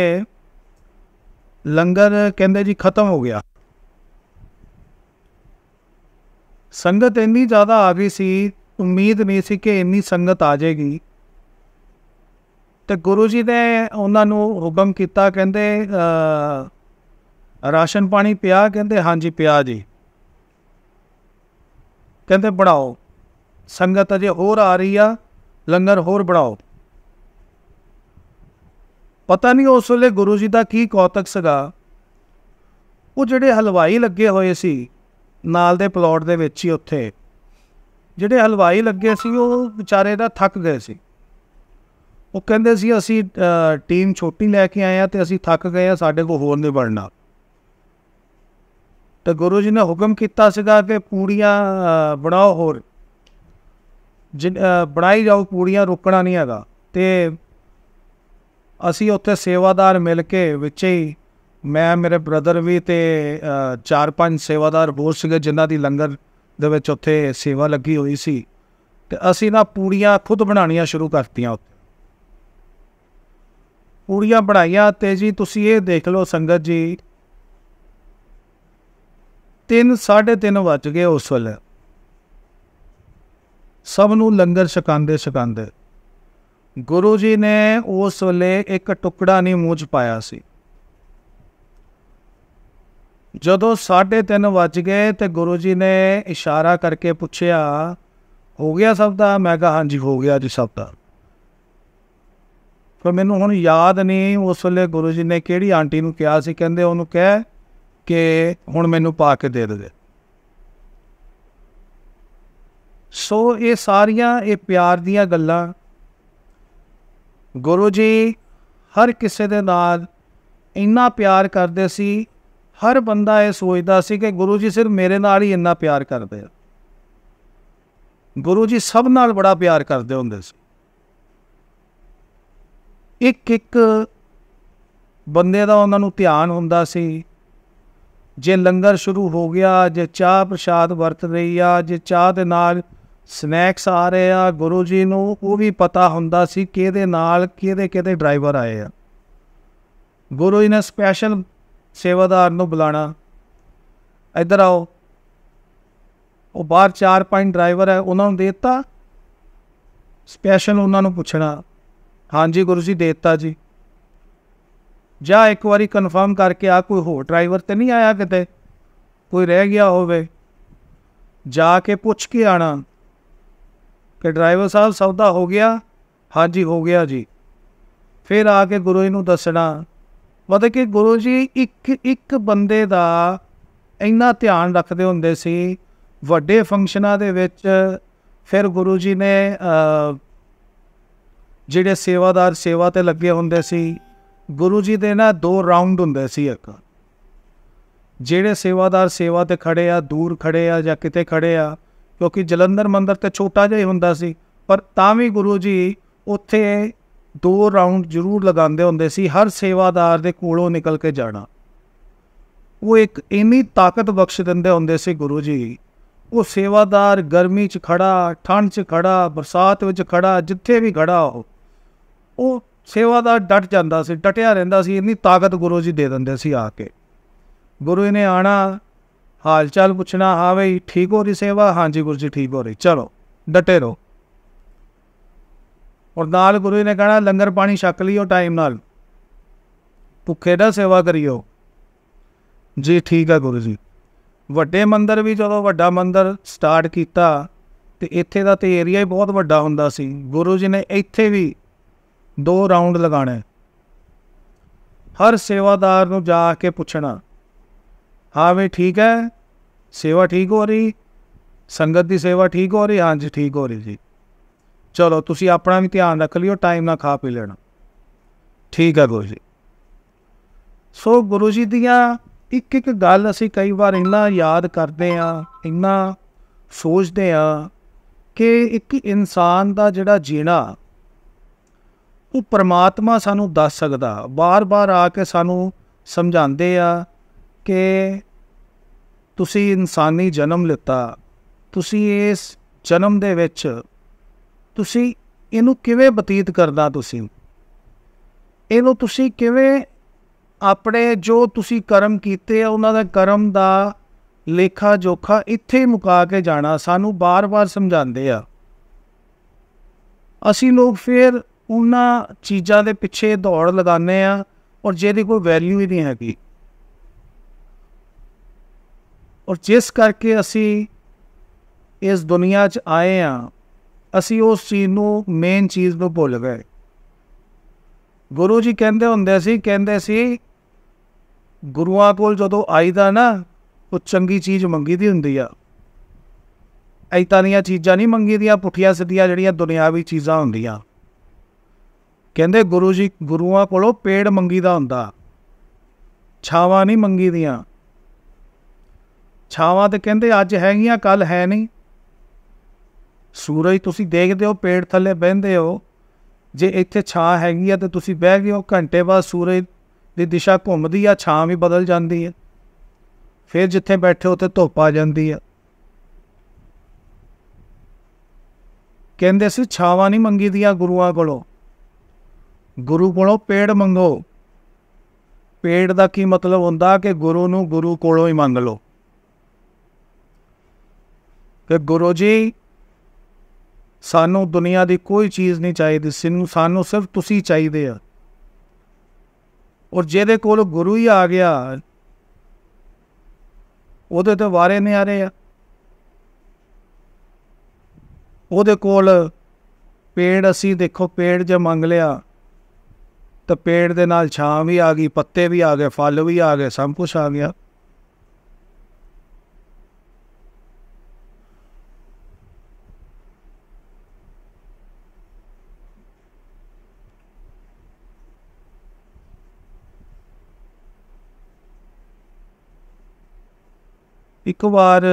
ਲੰਗਰ ਕਹਿੰਦੇ ਜੀ ਖਤਮ ਹੋ ਗਿਆ ਸੰਗਤ ਇੰਨੀ ਜ਼ਿਆਦਾ ਆ ਗਈ ਸੀ ਉਮੀਦ ਨਹੀਂ ਸੀ ਕਿ ਇੰਨੀ ਸੰਗਤ ਆ ਜਾਏਗੀ ਤੇ ਗੁਰੂ ਜੀ ਨੇ ਉਹਨਾਂ ਨੂੰ ਹੁਕਮ ਕੀਤਾ ਕਹਿੰਦੇ ਰਾਸ਼ਨ ਪਾਣੀ ਪਿਆ ਕਹਿੰਦੇ ਹਾਂਜੀ ਪਿਆ ਜੀ ਕਹਿੰਦੇ ਬਣਾਓ ਸੰਗਤ ਅਜੇ ਹੋਰ ਆ ਰਹੀ ਆ ਲੰਗਰ ਹੋਰ ਬਣਾਓ ਪਤਾ ਨਹੀਂ ਉਸ ਵੇਲੇ ਗੁਰੂ ਜੀ ਦਾ ਕੀ ਕੌਤਕ ਸੀਗਾ ਉਹ ਜਿਹੜੇ ਹਲਵਾਈ ਲੱਗੇ ਹੋਏ ਸੀ ਨਾਲ ਦੇ ਪਲਾਟ ਦੇ ਵਿੱਚ ਹੀ ਉੱਥੇ ਜਿਹੜੇ ਹਲਵਾਈ ਲੱਗੇ ਸੀ ਉਹ ਵਿਚਾਰੇ ਦਾ ਥੱਕ ਗਏ ਸੀ ਉਹ ਕਹਿੰਦੇ ਸੀ ਅਸੀਂ ਟੀਮ ਛੋਟੀ ਲੈ ਕੇ ਆਏ ਆ ਤੇ ਅਸੀਂ ਥੱਕ ਗਏ ਆ ਸਾਡੇ ਕੋਲ ਹੋਰ ਨਹੀਂ ਬਣਨਾ ਤਾਂ ਗੁਰੂ ਜੀ ਨੇ ਹੁਕਮ ਕੀਤਾ ਸੀਗਾ ਕਿ ਪੂੜੀਆਂ ਬਣਾਓ ਹੋਰ ਬਣਾਈ ਜਾਓ ਪੂੜੀਆਂ ਰੋਕਣਾ ਨਹੀਂ ਹੈਗਾ ਤੇ ਅਸੀਂ ਉੱਥੇ ਸੇਵਾਦਾਰ ਮਿਲ ਕੇ ਵਿੱਚ ਹੀ ਮੈਂ ਮੇਰੇ ਬ੍ਰਦਰ ਵੀ ਤੇ ਚਾਰ ਪੰਜ ਸੇਵਾਦਾਰ ਹੋਰ ਸੀਗੇ ਜਿਨ੍ਹਾਂ ਦੀ ਲੰਗਰ ਦੇ ਵਿੱਚ ਉੱਥੇ ਸੇਵਾ ਲੱਗੀ ਹੋਈ ਸੀ ਤੇ ਅਸੀਂ ਨਾ ਪੂੜੀਆਂ ਖੁਦ ਬਣਾਉਣੀਆਂ ਸ਼ੁਰੂ ਕਰਤੀਆਂ ਉੱਥੇ ਪੂੜੀਆਂ ਬਣਾਈਆਂ ਤੇ ਜੀ ਤੁਸੀਂ ਇਹ ਦੇਖ ਲਓ ਸੰਗਤ ਜੀ 3 3:30 ਵੱਜ ਗਏ ਉਸ ਵੇਲੇ ਸਭ ਨੂੰ ਲੰਗਰ ਛਕਾਉਂਦੇ ਛਕਾਉਂਦੇ ਗੁਰੂ ਜੀ ਨੇ ਉਸ ਵੇਲੇ ਇੱਕ ਟੁਕੜਾ ਨਹੀਂ ਮੂੰਹ 'ਚ ਪਾਇਆ ਸੀ ਜਦੋਂ 3:30 ਵਜ ਗਏ ਤੇ ਗੁਰੂ ਜੀ ਨੇ ਇਸ਼ਾਰਾ ਕਰਕੇ ਪੁੱਛਿਆ ਹੋ ਗਿਆ ਸਭ ਦਾ ਮੈਂ ਕਿਹਾ ਹਾਂਜੀ ਹੋ ਗਿਆ ਜੀ ਸਭ ਦਾ ਪਰ ਮੈਨੂੰ ਹੁਣ ਯਾਦ ਨਹੀਂ ਉਸ ਵੇਲੇ ਗੁਰੂ ਜੀ ਨੇ ਕਿਹੜੀ ਆਂਟੀ ਨੂੰ ਕਿਹਾ ਸੀ ਕਹਿੰਦੇ ਉਹਨੂੰ ਕਹਿ ਕਿ ਹੁਣ ਮੈਨੂੰ ਪਾ ਕੇ ਦੇ ਦੇ ਸੋ ਇਹ ਸਾਰੀਆਂ ਇਹ ਪਿਆਰ ਦੀਆਂ ਗੱਲਾਂ ਗੁਰੂ ਜੀ ਹਰ ਕਿਸੇ ਦੇ ਨਾਲ ਇੰਨਾ ਪਿਆਰ ਕਰਦੇ ਸੀ ਹਰ ਬੰਦਾ ਇਹ ਸੋਚਦਾ ਸੀ ਕਿ ਗੁਰੂ ਜੀ ਸਿਰਫ ਮੇਰੇ ਨਾਲ ਹੀ ਇੰਨਾ ਪਿਆਰ ਕਰਦੇ ਆ ਗੁਰੂ ਜੀ ਸਭ ਨਾਲ ਬੜਾ ਪਿਆਰ ਕਰਦੇ ਹੁੰਦੇ ਸੀ ਇੱਕ ਇੱਕ ਬੰਦੇ ਦਾ ਉਹਨਾਂ ਨੂੰ ਧਿਆਨ ਹੁੰਦਾ ਸੀ ਜੇ ਲੰਗਰ ਸ਼ੁਰੂ ਹੋ ਗਿਆ ਜੇ ਚਾਹ ਪ੍ਰਸ਼ਾਦ ਵਰਤ ਰਹੀ ਆ ਜੇ ਚਾਹ ਦੇ ਨਾਲ ਸਨੈਕਸ ਆ ਰਹੇ ਆ ਗੁਰੂ ਜੀ ਨੂੰ ਉਹ ਵੀ ਪਤਾ ਹੁੰਦਾ ਸੀ ਕਿਹਦੇ ਨਾਲ ਕਿਹਦੇ ਕਿਹਦੇ ਡਰਾਈਵਰ ਆਏ ਆ ਗੁਰੂ ਜੀ ਨੇ ਸਪੈਸ਼ਲ ਸੇਵਾਦਾਰ ਨੂੰ ਬੁਲਾਣਾ ਇੱਧਰ ਆਓ ਉਹ ਬਾਹਰ ਚਾਰ ਪੰਜ ਡਰਾਈਵਰ ਹੈ ਉਹਨਾਂ ਨੂੰ ਦੇਤਾ ਸਪੈਸ਼ਲ ਉਹਨਾਂ ਨੂੰ ਪੁੱਛਣਾ ਹਾਂਜੀ ਗੁਰੂ ਜੀ ਦੇਤਾ ਜੀ ਜਾ ਇੱਕ ਵਾਰੀ ਕਨਫਰਮ ਕਰਕੇ ਆ ਕੋਈ ਹੋਰ ਡਰਾਈਵਰ ਤੇ ਨਹੀਂ ਆਇਆ ਕਿਤੇ ਕੋਈ ਰਹਿ ਗਿਆ ਹੋਵੇ ਜਾ ਕੇ ਪੁੱਛ ਕੇ ਆਣਾ ਕਿ ਡਰਾਈਵਰ ਸਾਹਿਬ ਸੌਦਾ ਹੋ ਗਿਆ ਹਾਂਜੀ ਹੋ ਗਿਆ ਜੀ ਫਿਰ ਆ ਕੇ ਗੁਰੂ ਜੀ ਨੂੰ ਦੱਸਣਾ ਮਤਲਬ ਕਿ ਗੁਰੂ ਜੀ ਇੱਕ ਇੱਕ ਬੰਦੇ ਦਾ ਇੰਨਾ ਧਿਆਨ ਰੱਖਦੇ ਹੁੰਦੇ ਸੀ ਵੱਡੇ ਫੰਕਸ਼ਨਾਂ ਦੇ ਵਿੱਚ ਫਿਰ ਗੁਰੂ ਜੀ ਨੇ ਜਿਹੜੇ ਸੇਵਾਦਾਰ ਸੇਵਾ ਤੇ ਲੱਗੇ ਹੁੰਦੇ ਸੀ ਗੁਰੂ ਜੀ ਦੇ ਨਾ ਦੋ ਰਾਉਂਡ ਹੁੰਦੇ ਸੀ ਇੱਕ ਜਿਹੜੇ ਸੇਵਾਦਾਰ ਸੇਵਾ ਤੇ ਖੜੇ ਆ ਦੂਰ ਖੜੇ ਆ ਜਾਂ ਕਿਤੇ ਖੜੇ ਆ ਕਿਉਂਕਿ ਜਲੰਧਰ ਮੰਦਰ ਤੇ ਛੋਟਾ ਜਿਹਾ ਹੀ ਹੁੰਦਾ ਸੀ ਪਰ ਤਾਂ ਵੀ ਗੁਰੂ ਜੀ ਉੱਥੇ ਦੋ ਰਾਉਂਡ ਜ਼ਰੂਰ ਲਗਾਉਂਦੇ ਹੁੰਦੇ ਸੀ ਹਰ ਸੇਵਾਦਾਰ ਦੇ ਕੋਲੋਂ ਨਿਕਲ ਕੇ ਜਾਣਾ ਉਹ ਇੱਕ ਇੰਨੀ ਤਾਕਤ ਬਖਸ਼ ਦਿੰਦੇ ਹੁੰਦੇ ਸੀ ਗੁਰੂ ਜੀ ਉਹ ਸੇਵਾਦਾਰ ਗਰਮੀ 'ਚ ਖੜਾ ਠੰਡ 'ਚ ਖੜਾ ਬਰਸਾਤ ਵਿੱਚ ਖੜਾ ਜਿੱਥੇ ਵੀ ਖੜਾ ਹੋ ਉਹ ਸੇਵਾਦਾਰ ਡਟ ਜਾਂਦਾ ਸੀ ਡਟਿਆ ਰਹਿੰਦਾ ਸੀ ਇੰਨੀ ਤਾਕਤ ਗੁਰੂ ਜੀ ਦੇ ਦਿੰਦੇ ਸੀ ਆ ਕੇ ਗੁਰੂ ਜੀ ਨੇ ਆਣਾ ਹਾਲ ਚਾਲ ਪੁੱਛਣਾ ਆਵੇ ਠੀਕ ਹੋ ਰਹੀ ਸੇਵਾ ਹਾਂਜੀ ਗੁਰੂ ਜੀ ਠੀਕ ਹੋ ਰਹੀ ਚਲੋ ਡਟੇ ਰਹੋ ਔਰ ਨਾਲ ਗੁਰੂ ਜੀ ਨੇ ਕਹਿਣਾ ਲੰਗਰ ਪਾਣੀ ਛਕ ਲਈਓ ਟਾਈਮ ਨਾਲ ਭੁੱਖੇ ਦਾ ਸੇਵਾ ਕਰਿਓ ਜੀ ਠੀਕ ਹੈ ਗੁਰੂ ਜੀ ਵੱਡੇ ਮੰਦਰ ਵੀ ਜਦੋਂ ਵੱਡਾ ਮੰਦਰ ਸਟਾਰਟ ਕੀਤਾ ਤੇ ਇੱਥੇ ਦਾ ਤੇ ਏਰੀਆ ਹੀ ਬਹੁਤ ਵੱਡਾ ਹੁੰਦਾ ਸੀ ਗੁਰੂ ਜੀ ਨੇ ਇੱਥੇ ਵੀ ਦੋ ਰਾਉਂਡ ਲਗਾਣੇ ਹਰ ਸੇਵਾਦਾਰ ਨੂੰ ਜਾ ਕੇ ਪੁੱਛਣਾ ਹਾਂ ਵੀ ਠੀਕ ਹੈ ਸੇਵਾ ਠੀਕ ਹੋ ਰਹੀ ਸੰਗਤ ਦੀ ਸੇਵਾ ਠੀਕ ਹੋ ਰਹੀ ਜੀ ਠੀਕ ਹੋ ਰਹੀ ਜੀ ਚਲੋ ਤੁਸੀਂ ਆਪਣਾ ਵੀ ਧਿਆਨ ਰੱਖ ਲਿਓ ਟਾਈਮ ਨਾਲ ਖਾ ਪੀ ਲੈਣਾ ਠੀਕ ਹੈ ਗੁਰੂ ਜੀ ਸੋ ਗੁਰੂ ਜੀ ਦੀਆਂ ਇੱਕ ਇੱਕ ਗੱਲ ਅਸੀਂ ਕਈ ਵਾਰ ਇੰਨਾ ਯਾਦ ਕਰਦੇ ਆ ਇੰਨਾ ਸੋਚਦੇ ਆ ਕਿ ਇੱਕ ਇਨਸਾਨ ਦਾ ਜਿਹੜਾ ਜੀਣਾ ਉਹ ਪ੍ਰਮਾਤਮਾ ਸਾਨੂੰ ਦੱਸ ਸਕਦਾ ਬਾਰ-ਬਾਰ ਆ ਕੇ ਸਾਨੂੰ ਸਮਝਾਉਂਦੇ ਆ ਕਿ ਤੁਸੀਂ ਇਨਸਾਨੀ ਜਨਮ ਲਿੱਤਾ ਤੁਸੀਂ ਇਸ ਜਨਮ ਦੇ ਵਿੱਚ ਤੁਸੀਂ ਇਹਨੂੰ ਕਿਵੇਂ ਬਤੀਤ ਕਰਦਾ ਤੁਸੀਂ ਇਹਨੂੰ ਤੁਸੀਂ ਕਿਵੇਂ ਆਪਣੇ ਜੋ ਤੁਸੀਂ ਕਰਮ ਕੀਤੇ ਆ ਉਹਨਾਂ ਦਾ ਕਰਮ ਦਾ ਲੇਖਾ ਜੋਖਾ ਇੱਥੇ ਹੀ ਮੁਕਾ ਕੇ ਜਾਣਾ ਸਾਨੂੰ ਬਾਰ-ਬਾਰ ਸਮਝਾਉਂਦੇ ਆ ਅਸੀਂ ਲੋਕ ਫੇਰ ਉਹਨਾਂ ਚੀਜ਼ਾਂ ਦੇ ਪਿੱਛੇ ਦੌੜ ਲਗਾਉਂਦੇ ਆ ਔਰ ਜਿਹਦੀ ਕੋਈ ਵੈਲਿਊ ਹੀ ਨਹੀਂ ਹੈਗੀ ਔਰ ਜਿਸ ਕਰਕੇ ਅਸੀਂ ਇਸ ਦੁਨੀਆ 'ਚ ਆਏ ਆ ਅਸੀਂ ਉਸ ਚੀਜ਼ ਨੂੰ ਮੇਨ ਚੀਜ਼ ਨੂੰ ਭੁੱਲ ਗਏ ਗੁਰੂ ਜੀ ਕਹਿੰਦੇ ਹੁੰਦੇ ਸੀ ਕਹਿੰਦੇ ਸੀ ਗੁਰੂਆਂ ਕੋਲ ਜਦੋਂ ਆਈਦਾ ਨਾ ਉਹ ਚੰਗੀ ਚੀਜ਼ ਮੰਗੀ ਦੀ ਹੁੰਦੀ ਆ ਐਤਾਂ ਦੀਆਂ ਚੀਜ਼ਾਂ ਨਹੀਂ ਮੰਗੀ ਦੀਆਂ ਪੁੱਠੀਆਂ ਸਿੱਧੀਆਂ ਜਿਹੜੀਆਂ ਦੁਨਿਆਵੀ ਚੀਜ਼ਾਂ ਹੁੰਦੀਆਂ ਕਹਿੰਦੇ ਗੁਰੂ ਜੀ ਗੁਰੂਆਂ ਕੋਲੋਂ ਪੇੜ ਮੰਗੀਦਾ ਹੁੰਦਾ ਛਾਵਾਂ ਨਹੀਂ ਮੰਗੀਦੀਆਂ ਛਾਵਾਂ ਤੇ ਕਹਿੰਦੇ ਅੱਜ ਹੈਗੀਆਂ ਕੱਲ ਹੈ ਨਹੀਂ ਸੂਰਜ ਤੁਸੀਂ ਦੇਖਦੇ ਹੋ ਪੇੜ ਥੱਲੇ ਬਹਿੰਦੇ ਹੋ ਜੇ ਇੱਥੇ ਛਾਂ ਹੈਗੀ ਆ ਤੇ ਤੁਸੀਂ ਬਹਿ ਗਏ ਹੋ ਘੰਟੇ ਬਾਅਦ ਸੂਰਜ ਦੀ ਦਿਸ਼ਾ ਘੁੰਮਦੀ ਆ ਛਾਂ ਵੀ ਬਦਲ ਜਾਂਦੀ ਹੈ ਫਿਰ ਜਿੱਥੇ ਬੈਠੇ ਹੋ ਤੇ ਧੁੱਪ ਆ ਜਾਂਦੀ ਆ ਕਹਿੰਦੇ ਸੀ ਛਾਵਾਂ ਨਹੀਂ ਮੰਗੀਦੀਆਂ ਗੁਰੂਆਂ ਕੋਲੋਂ ਗੁਰੂ ਕੋਲੋਂ ਪੇੜ ਮੰਗੋ ਪੇੜ ਦਾ ਕੀ ਮਤਲਬ ਹੁੰਦਾ ਕਿ ਗੁਰੂ ਨੂੰ ਗੁਰੂ ਕੋਲੋਂ ਹੀ ਮੰਗ ਲਓ ਕਿ ਗੁਰੂ ਜੀ ਸਾਨੂੰ ਦੁਨੀਆ ਦੀ ਕੋਈ ਚੀਜ਼ ਨਹੀਂ ਚਾਹੀਦੀ ਸਾਨੂੰ ਸਾਨੂੰ ਸਿਰਫ ਤੁਸੀਂ ਚਾਹੀਦੇ ਆ ਔਰ ਜਿਹਦੇ ਕੋਲ ਗੁਰੂ ਹੀ ਆ ਗਿਆ ਉਹਦੇ ਤੇ ਵਾਰੇ ਨਹੀਂ ਆ ਰਹੇ ਆ ਉਹਦੇ ਕੋਲ ਪੇੜ ਅਸੀਂ ਦੇਖੋ ਪੇੜ ਜੇ ਮੰਗ ਲਿਆ ਤਾਂ ਪੇੜ ਦੇ ਨਾਲ ਛਾਂ ਵੀ ਆ ਗਈ ਪੱਤੇ ਵੀ ਆ ਗਏ ਫਲ ਵੀ ਆ ਗਏ ਸਭ ਕੁਝ ਆ ਗਿਆ ਇੱਕ ਵਾਰ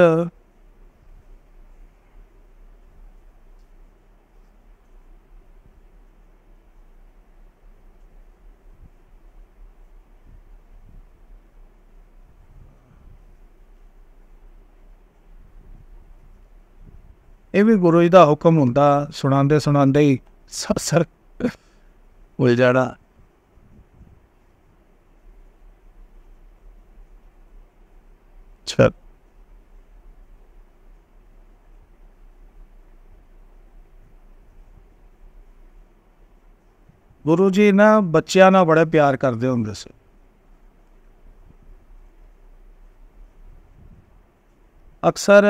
ਇਹ ਵੀ ਗੁਰੂ ਜੀ ਦਾ ਹੁਕਮ ਹੁੰਦਾ ਸੁਣਾਉਂਦੇ ਸੁਣਾਉਂਦੇ ਹੀ ਸਰ ਉਲ ਜਾਣਾ ਛੱਤ ਗੁਰੂ ਜੀ ਨਾ ਬੱਚਿਆਂ ਨਾਲ ਬੜਾ ਪਿਆਰ ਕਰਦੇ ਹੁੰਦੇ ਸੀ ਅਕਸਰ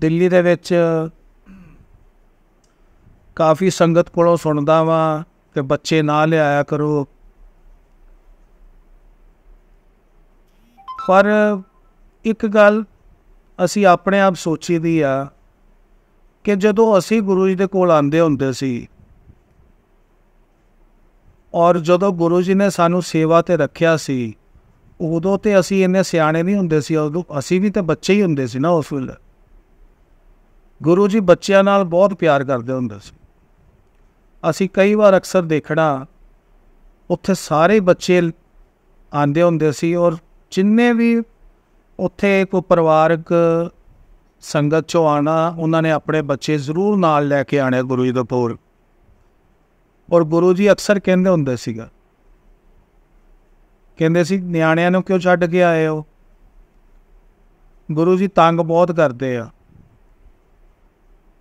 ਦਿੱਲੀ ਦੇ ਵਿੱਚ ਕਾਫੀ ਸੰਗਤ ਕੋਲੋਂ ਸੁਣਦਾ ਵਾਂ ਕਿ ਬੱਚੇ ਨਾ ਲਿਆਇਆ ਕਰੋ ਪਰ ਇੱਕ ਗੱਲ ਅਸੀਂ ਆਪਣੇ ਆਪ ਸੋਚੀ ਦੀ ਆ ਕਿ ਜਦੋਂ ਅਸੀਂ ਗੁਰੂ ਜੀ ਦੇ ਕੋਲ ਆਂਦੇ ਹੁੰਦੇ ਸੀ ਔਰ ਜਦੋਂ ਗੁਰੂ ਜੀ ਨੇ ਸਾਨੂੰ ਸੇਵਾ ਤੇ ਰੱਖਿਆ ਸੀ ਉਦੋਂ ਤੇ ਅਸੀਂ ਇੰਨੇ ਸਿਆਣੇ ਨਹੀਂ ਹੁੰਦੇ ਸੀ ਉਦੋਂ ਅਸੀਂ ਵੀ ਤਾਂ ਬੱਚੇ ਹੀ ਹੁੰਦੇ ਸੀ ਨਾ ਉਸ ਵੇਲੇ ਗੁਰੂ ਜੀ ਬੱਚਿਆਂ ਨਾਲ ਬਹੁਤ ਪਿਆਰ ਕਰਦੇ ਹੁੰਦੇ ਸੀ ਅਸੀਂ ਕਈ ਵਾਰ ਅਕਸਰ ਦੇਖਣਾ ਉੱਥੇ ਸਾਰੇ ਬੱਚੇ ਆਂਦੇ ਹੁੰਦੇ ਸੀ ਔਰ ਜਿੰਨੇ ਵੀ ਉੱਥੇ ਕੋ ਪਰਿਵਾਰਕ ਸੰਗਤ ਚੋਂ ਆਣਾ ਉਹਨਾਂ ਨੇ ਆਪਣੇ ਬੱਚੇ ਜ਼ਰੂਰ ਨਾਲ ਲੈ ਕੇ ਆਣੇ ਗੁਰੂ ਜੀ ਦੇ ਕੋਲ ਔਰ ਗੁਰੂ ਜੀ ਅਕਸਰ ਕਹਿੰਦੇ ਹੁੰਦੇ ਸੀਗਾ ਕਹਿੰਦੇ ਸੀ ਨਿਆਣਿਆਂ ਨੂੰ ਕਿਉਂ ਛੱਡ ਕੇ ਆਏ ਹੋ ਗੁਰੂ ਜੀ ਤੰਗ ਬਹੁਤ ਕਰਦੇ ਆ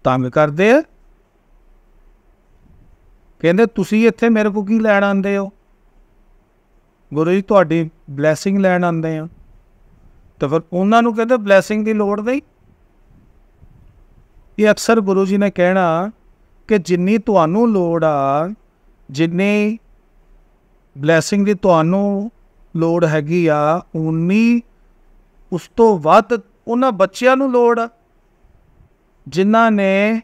ਤੰਗ ਕਰਦੇ ਆ ਕਹਿੰਦੇ ਤੁਸੀਂ ਇੱਥੇ ਮੇਰੇ ਕੋ ਕੀ ਲੈਣ ਆਂਦੇ ਹੋ ਗੁਰੂ ਜੀ ਤੁਹਾਡੀ ਬਲੇਸਿੰਗ ਲੈਣ ਆਂਦੇ ਆ ਤਾਂ ਫਿਰ ਉਹਨਾਂ ਨੂੰ ਕਹਿੰਦੇ ਬਲੇਸਿੰਗ ਦੀ ਲੋੜ ਨਹੀਂ ਇਹ ਅਕਸਰ ਗੁਰੂ ਜੀ ਨੇ ਕਹਿਣਾ ਕਿ ਜਿੰਨੀ ਤੁਹਾਨੂੰ ਲੋੜ ਆ ਜਿੰਨੇ ਬਲੇਸਿੰਗ ਦੀ ਤੁਹਾਨੂੰ ਲੋੜ ਹੈਗੀ ਆ ਉਨੀ ਉਸ ਤੋਂ ਵੱਧ ਉਹਨਾਂ ਬੱਚਿਆਂ ਨੂੰ ਲੋੜ ਆ ਜਿਨ੍ਹਾਂ ਨੇ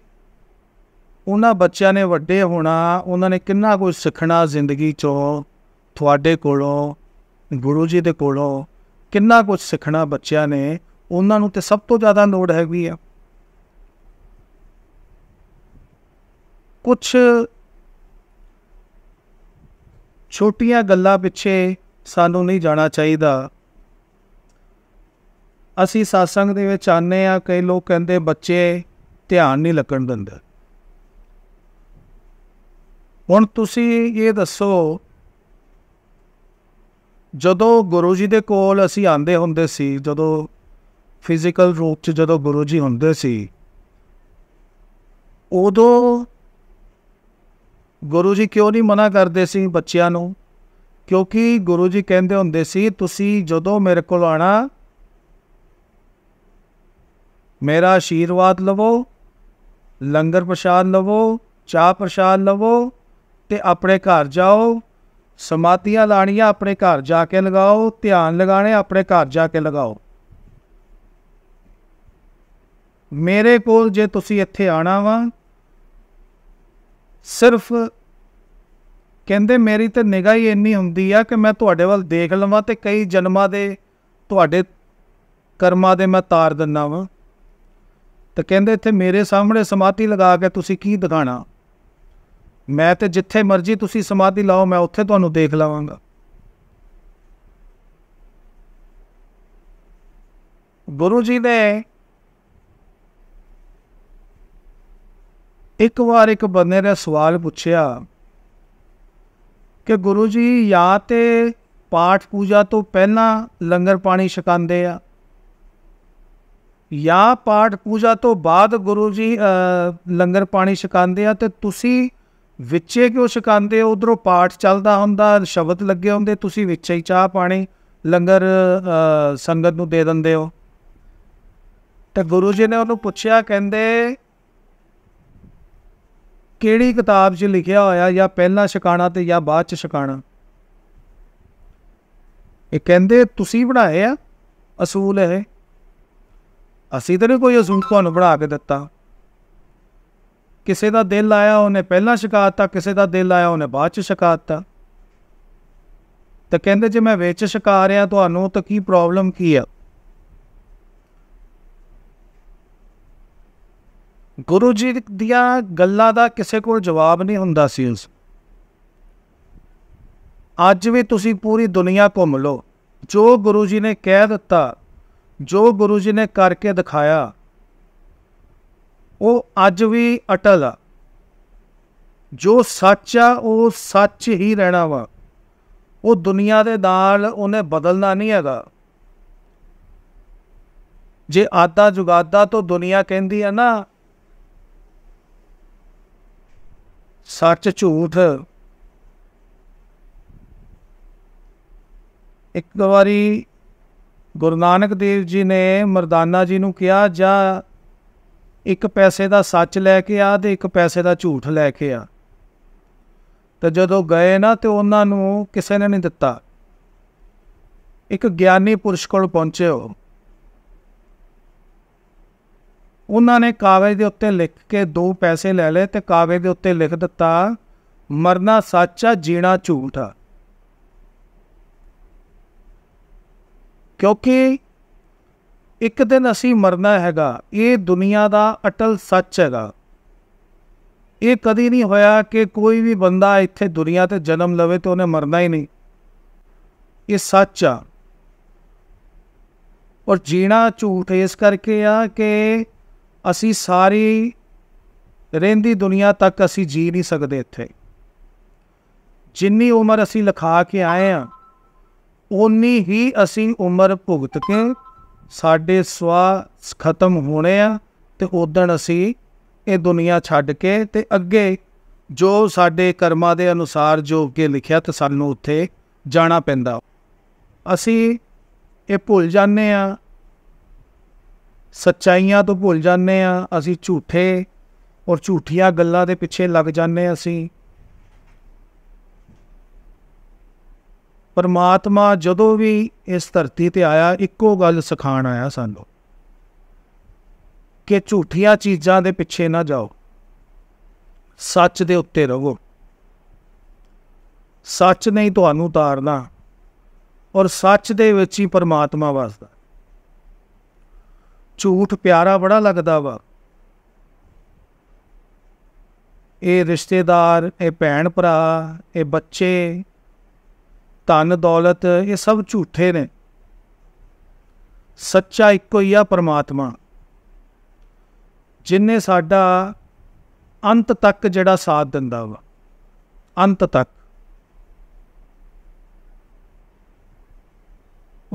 ਉਹਨਾਂ ਬੱਚਿਆਂ ਨੇ ਵੱਡੇ ਹੋਣਾ ਉਹਨਾਂ ਨੇ ਕਿੰਨਾ ਕੁਝ ਸਿੱਖਣਾ ਜ਼ਿੰਦਗੀ ਚੋਂ ਤੁਹਾਡੇ ਕੋਲੋਂ ਗੁਰੂ ਜੀ ਦੇ ਕੋਲੋਂ ਕਿੰਨਾ ਕੁਝ ਸਿੱਖਣਾ ਬੱਚਿਆਂ ਨੇ ਉਹਨਾਂ ਨੂੰ ਤੇ ਸਭ ਤੋਂ ਜ਼ਿਆਦਾ ਲੋੜ ਹੈਗੀ ਆ ਕੁਝ ਛੋਟੀਆਂ ਗੱਲਾਂ ਪਿੱਛੇ ਸਾਨੂੰ ਨਹੀਂ ਜਾਣਾ ਚਾਹੀਦਾ ਅਸੀਂ satsang ਦੇ ਵਿੱਚ ਆਨੇ ਆ ਕਈ ਲੋਕ ਕਹਿੰਦੇ ਬੱਚੇ ਧਿਆਨ ਨਹੀਂ ਲੱਗਣ ਦਿੰਦੇ ਹੁਣ ਤੁਸੀਂ ਇਹ ਦੱਸੋ ਜਦੋਂ ਗੁਰੂ ਜੀ ਦੇ ਕੋਲ ਅਸੀਂ ਆਂਦੇ ਹੁੰਦੇ ਸੀ ਜਦੋਂ ਫਿਜ਼ੀਕਲ ਰੂਪ 'ਚ ਜਦੋਂ ਗੁਰੂ ਜੀ ਹੁੰਦੇ ਸੀ ਉਦੋਂ ਗੁਰੂ ਜੀ ਕਿਉਂ ਨਹੀਂ ਮਨਾ ਕਰਦੇ ਸੀ ਬੱਚਿਆਂ ਨੂੰ ਕਿਉਂਕਿ ਗੁਰੂ ਜੀ ਕਹਿੰਦੇ ਹੁੰਦੇ ਸੀ ਤੁਸੀਂ ਜਦੋਂ ਮੇਰੇ ਕੋਲ ਆਣਾ ਮੇਰਾ ਆਸ਼ੀਰਵਾਦ ਲਵੋ ਲੰਗਰ ਪ੍ਰਸ਼ਾਦ ਲਵੋ ਚਾਹ ਪ੍ਰਸ਼ਾਦ ਲਵੋ ਤੇ ਆਪਣੇ ਘਰ ਜਾਓ ਸਮਾਧੀਆਂ ਲਾਣੀਆਂ ਆਪਣੇ ਘਰ ਜਾ ਕੇ ਲਗਾਓ ਧਿਆਨ ਲਗਾਣੇ ਆਪਣੇ ਘਰ ਜਾ ਕੇ ਲਗਾਓ ਮੇਰੇ ਕੋਲ ਜੇ ਤੁਸੀਂ ਇੱਥੇ ਆਣਾ ਵਾ ਸਿਰਫ ਕਹਿੰਦੇ ਮੇਰੀ ਤੇ ਨਿਗਾਹ ਹੀ ਇੰਨੀ ਹੁੰਦੀ ਆ ਕਿ ਮੈਂ ਤੁਹਾਡੇ ਵੱਲ ਦੇਖ ਲਵਾਂ ਤੇ ਕਈ ਜਨਮਾਂ ਦੇ ਤੁਹਾਡੇ ਕਰਮਾਂ ਦੇ ਮੈਂ ਤਾਰ ਦਿੰਨਾ ਵਾਂ ਤੇ ਕਹਿੰਦੇ ਇੱਥੇ ਮੇਰੇ ਸਾਹਮਣੇ ਸਮਾਧੀ ਲਗਾ ਕੇ ਤੁਸੀਂ ਕੀ ਦਿਖਾਣਾ ਮੈਂ ਤੇ ਜਿੱਥੇ ਮਰਜ਼ੀ ਤੁਸੀਂ ਸਮਾਧੀ ਲਾਓ ਮੈਂ ਉੱਥੇ ਤੁਹਾਨੂੰ ਦੇਖ ਲਵਾਂਗਾ ਗੁਰੂ ਜੀ ਨੇ ਇੱਕ ਵਾਰ ਇੱਕ ਬੰਦੇ ਨੇ ਸਵਾਲ ਪੁੱਛਿਆ ਕਿ ਗੁਰੂ ਜੀ ਜਾਂ ਤੇ ਪਾਠ ਪੂਜਾ ਤੋਂ ਪਹਿਲਾਂ ਲੰਗਰ ਪਾਣੀ ਛਕਾਉਂਦੇ ਆ ਜਾਂ ਪਾਠ ਪੂਜਾ ਤੋਂ ਬਾਅਦ ਗੁਰੂ ਜੀ ਲੰਗਰ ਪਾਣੀ ਛਕਾਉਂਦੇ ਆ ਤੇ ਤੁਸੀਂ ਵਿੱਚੇ ਕਿਉਂ ਛਕਾਉਂਦੇ ਹੋ ਉਧਰੋਂ ਪਾਠ ਚੱਲਦਾ ਹੁੰਦਾ ਸ਼ਬਦ ਲੱਗੇ ਹੁੰਦੇ ਤੁਸੀਂ ਵਿੱਚੇ ਹੀ ਚਾਹ ਪਾਣੀ ਲੰਗਰ ਸੰਗਤ ਨੂੰ ਦੇ ਦਿੰਦੇ ਹੋ ਤੇ ਗੁਰੂ ਜੀ ਨੇ ਉਹਨੂੰ ਪੁੱਛਿਆ ਕਹਿੰਦੇ ਕਿਹੜੀ ਕਿਤਾਬ 'ਚ ਲਿਖਿਆ ਹੋਇਆ ਜਾਂ ਪਹਿਲਾਂ ਛਕਾਣਾ ਤੇ ਜਾਂ ਬਾਅਦ 'ਚ ਛਕਾਣਾ ਇਹ ਕਹਿੰਦੇ ਤੁਸੀਂ ਬਣਾਏ ਆ ਅਸੂਲ ਹੈ ਅਸੀਂ ਤਾਂ ਕੋਈ ਅਸੂਲ ਤੁਹਾਨੂੰ ਬਣਾ ਕੇ ਦਿੱਤਾ ਕਿਸੇ ਦਾ ਦਿਲ ਆਇਆ ਉਹਨੇ ਪਹਿਲਾਂ ਸ਼ਿਕਾਇਤਾ ਕਿਸੇ ਦਾ ਦਿਲ ਆਇਆ ਉਹਨੇ ਬਾਅਦ ਚ ਸ਼ਿਕਾਇਤਾ ਤਾਂ ਕਹਿੰਦੇ ਜੇ ਮੈਂ ਵਿੱਚ ਸ਼ਿਕਾ ਰਿਹਾ ਤੁਹਾਨੂੰ ਤਾਂ ਕੀ ਪ੍ਰੋਬਲਮ ਕੀ ਆ ਗੁਰੂ ਜੀ ਦੀਆਂ ਗੱਲਾਂ ਦਾ ਕਿਸੇ ਕੋਲ ਜਵਾਬ ਨਹੀਂ ਹੁੰਦਾ ਸੀ ਉਸ ਅੱਜ ਵੀ ਤੁਸੀਂ ਪੂਰੀ ਦੁਨੀਆ ਘੁੰਮ ਲਓ ਜੋ ਗੁਰੂ ਜੀ ਨੇ ਕਹਿ ਦਿੱਤਾ ਜੋ ਗੁਰੂ ਜੀ ਨੇ ਕਰਕੇ ਦਿਖਾਇਆ ਉਹ ਅੱਜ ਵੀ ਅਟਲ ਆ ਜੋ ਸੱਚ ਆ ਉਹ ਸੱਚ ਹੀ ਰਹਿਣਾ ਵਾ ਉਹ ਦੁਨੀਆ ਦੇ ਨਾਲ ਉਹਨੇ ਬਦਲਣਾ ਨਹੀਂ ਹੈਗਾ ਜੇ ਆਦਾ ਜੁਗਾਦਾ ਤੋਂ ਦੁਨੀਆ ਕਹਿੰਦੀ ਆ ਨਾ ਸੱਚ ਝੂਠ ਇੱਕ ਵਾਰੀ ਗੁਰੂ ਨਾਨਕ ਦੇਵ ਜੀ ਨੇ ਮਰਦਾਨਾ ਜੀ ਨੂੰ ਕਿਹਾ ਜਾ ਇੱਕ ਪੈਸੇ ਦਾ ਸੱਚ ਲੈ ਕੇ ਆ ਤੇ ਇੱਕ ਪੈਸੇ ਦਾ ਝੂਠ ਲੈ ਕੇ ਆ ਤਾਂ ਜਦੋਂ ਗਏ ਨਾ ਤੇ ਉਹਨਾਂ ਨੂੰ ਕਿਸੇ ਨੇ ਨਹੀਂ ਦਿੱਤਾ ਇੱਕ ਗਿਆਨੀ ਪੁਰਸ਼ ਕੋਲ ਪਹੁੰਚੇ ਹੋ ਉਹਨਾਂ ਨੇ ਕਾਗਜ਼ ਦੇ ਉੱਤੇ ਲਿਖ ਕੇ ਦੋ ਪੈਸੇ ਲੈ ਲਏ ਤੇ ਕਾਗਜ਼ ਦੇ ਉੱਤੇ ਲਿਖ ਦਿੱਤਾ ਮਰਨਾ ਸੱਚਾ ਜੀਣਾ ਝੂਠਾ ਕਿਉਂਕਿ ਇੱਕ ਦਿਨ ਅਸੀਂ ਮਰਨਾ ਹੈਗਾ ਇਹ ਦੁਨੀਆ ਦਾ ਅਟਲ ਸੱਚ ਹੈਗਾ ਇਹ ਕਦੀ ਨਹੀਂ ਹੋਇਆ ਕਿ ਕੋਈ ਵੀ ਬੰਦਾ ਇੱਥੇ ਦੁਨੀਆ ਤੇ ਜਨਮ ਲਵੇ ਤੇ ਉਹਨੇ ਮਰਨਾ ਹੀ ਨਹੀਂ ਇਹ ਸੱਚ ਆ ਔਰ ਜੀਣਾ ਝੂਠ ਇਸ ਕਰਕੇ ਆ ਕਿ ਅਸੀਂ ਸਾਰੀ ਰਹਿੰਦੀ ਦੁਨੀਆ ਤੱਕ ਅਸੀਂ ਜੀ ਨਹੀਂ ਸਕਦੇ ਇੱਥੇ ਜਿੰਨੀ ਉਮਰ ਅਸੀਂ ਲਿਖਾ ਕੇ ਆਏ ਆ ਉਨੀ ਹੀ ਅਸੀਂ ਉਮਰ ਭੁਗਤ ਕੇ ਸਾਡੇ ਸਵਾ ਖਤਮ ਹੋਣੇ ਆ ਤੇ ਉਦੋਂ ਅਸੀਂ ਇਹ ਦੁਨੀਆ ਛੱਡ ਕੇ ਤੇ ਅੱਗੇ ਜੋ ਸਾਡੇ ਕਰਮਾਂ ਦੇ ਅਨੁਸਾਰ ਜੋ ਅੱਗੇ ਲਿਖਿਆ ਤੇ ਸਾਨੂੰ ਉੱਥੇ ਜਾਣਾ ਪੈਂਦਾ ਅਸੀਂ ਇਹ ਭੁੱਲ ਜਾਂਦੇ ਆ ਸੱਚਾਈਆਂ ਤੋਂ ਭੁੱਲ ਜਾਂਦੇ ਆ ਅਸੀਂ ਝੂਠੇ ਔਰ ਝੂਠੀਆਂ ਗੱਲਾਂ ਦੇ ਪਿੱਛੇ ਲੱਗ ਜਾਂਦੇ ਅਸੀਂ ਪਰਮਾਤਮਾ ਜਦੋਂ ਵੀ ਇਸ ਧਰਤੀ ਤੇ ਆਇਆ ਇੱਕੋ ਗੱਲ ਸਿਖਾਣ ਆਇਆ ਸਾਨੂੰ ਕਿ ਝੂਠੀਆਂ ਚੀਜ਼ਾਂ ਦੇ ਪਿੱਛੇ ਨਾ ਜਾਓ ਸੱਚ ਦੇ ਉੱਤੇ ਰਹੋ ਸੱਚ ਨੇ ਹੀ ਤੁਹਾਨੂੰ ਤਾਰਨਾ ਔਰ ਸੱਚ ਦੇ ਵਿੱਚ ਹੀ ਪਰਮਾਤਮਾ ਵਸਦਾ ਝੂਠ ਪਿਆਰਾ ਬੜਾ ਲੱਗਦਾ ਵਾ ਇਹ ਰਿਸ਼ਤੇਦਾਰ ਇਹ ਭੈਣ ਭਰਾ ਇਹ ਬੱਚੇ ਧਨ ਦੌਲਤ ਇਹ ਸਭ ਝੂਠੇ ਨੇ ਸੱਚਾ ਇੱਕੋ ਹੀ ਆ ਪਰਮਾਤਮਾ ਜਿਨੇ ਸਾਡਾ ਅੰਤ ਤੱਕ ਜਿਹੜਾ ਸਾਥ ਦਿੰਦਾ ਵਾ ਅੰਤ ਤੱਕ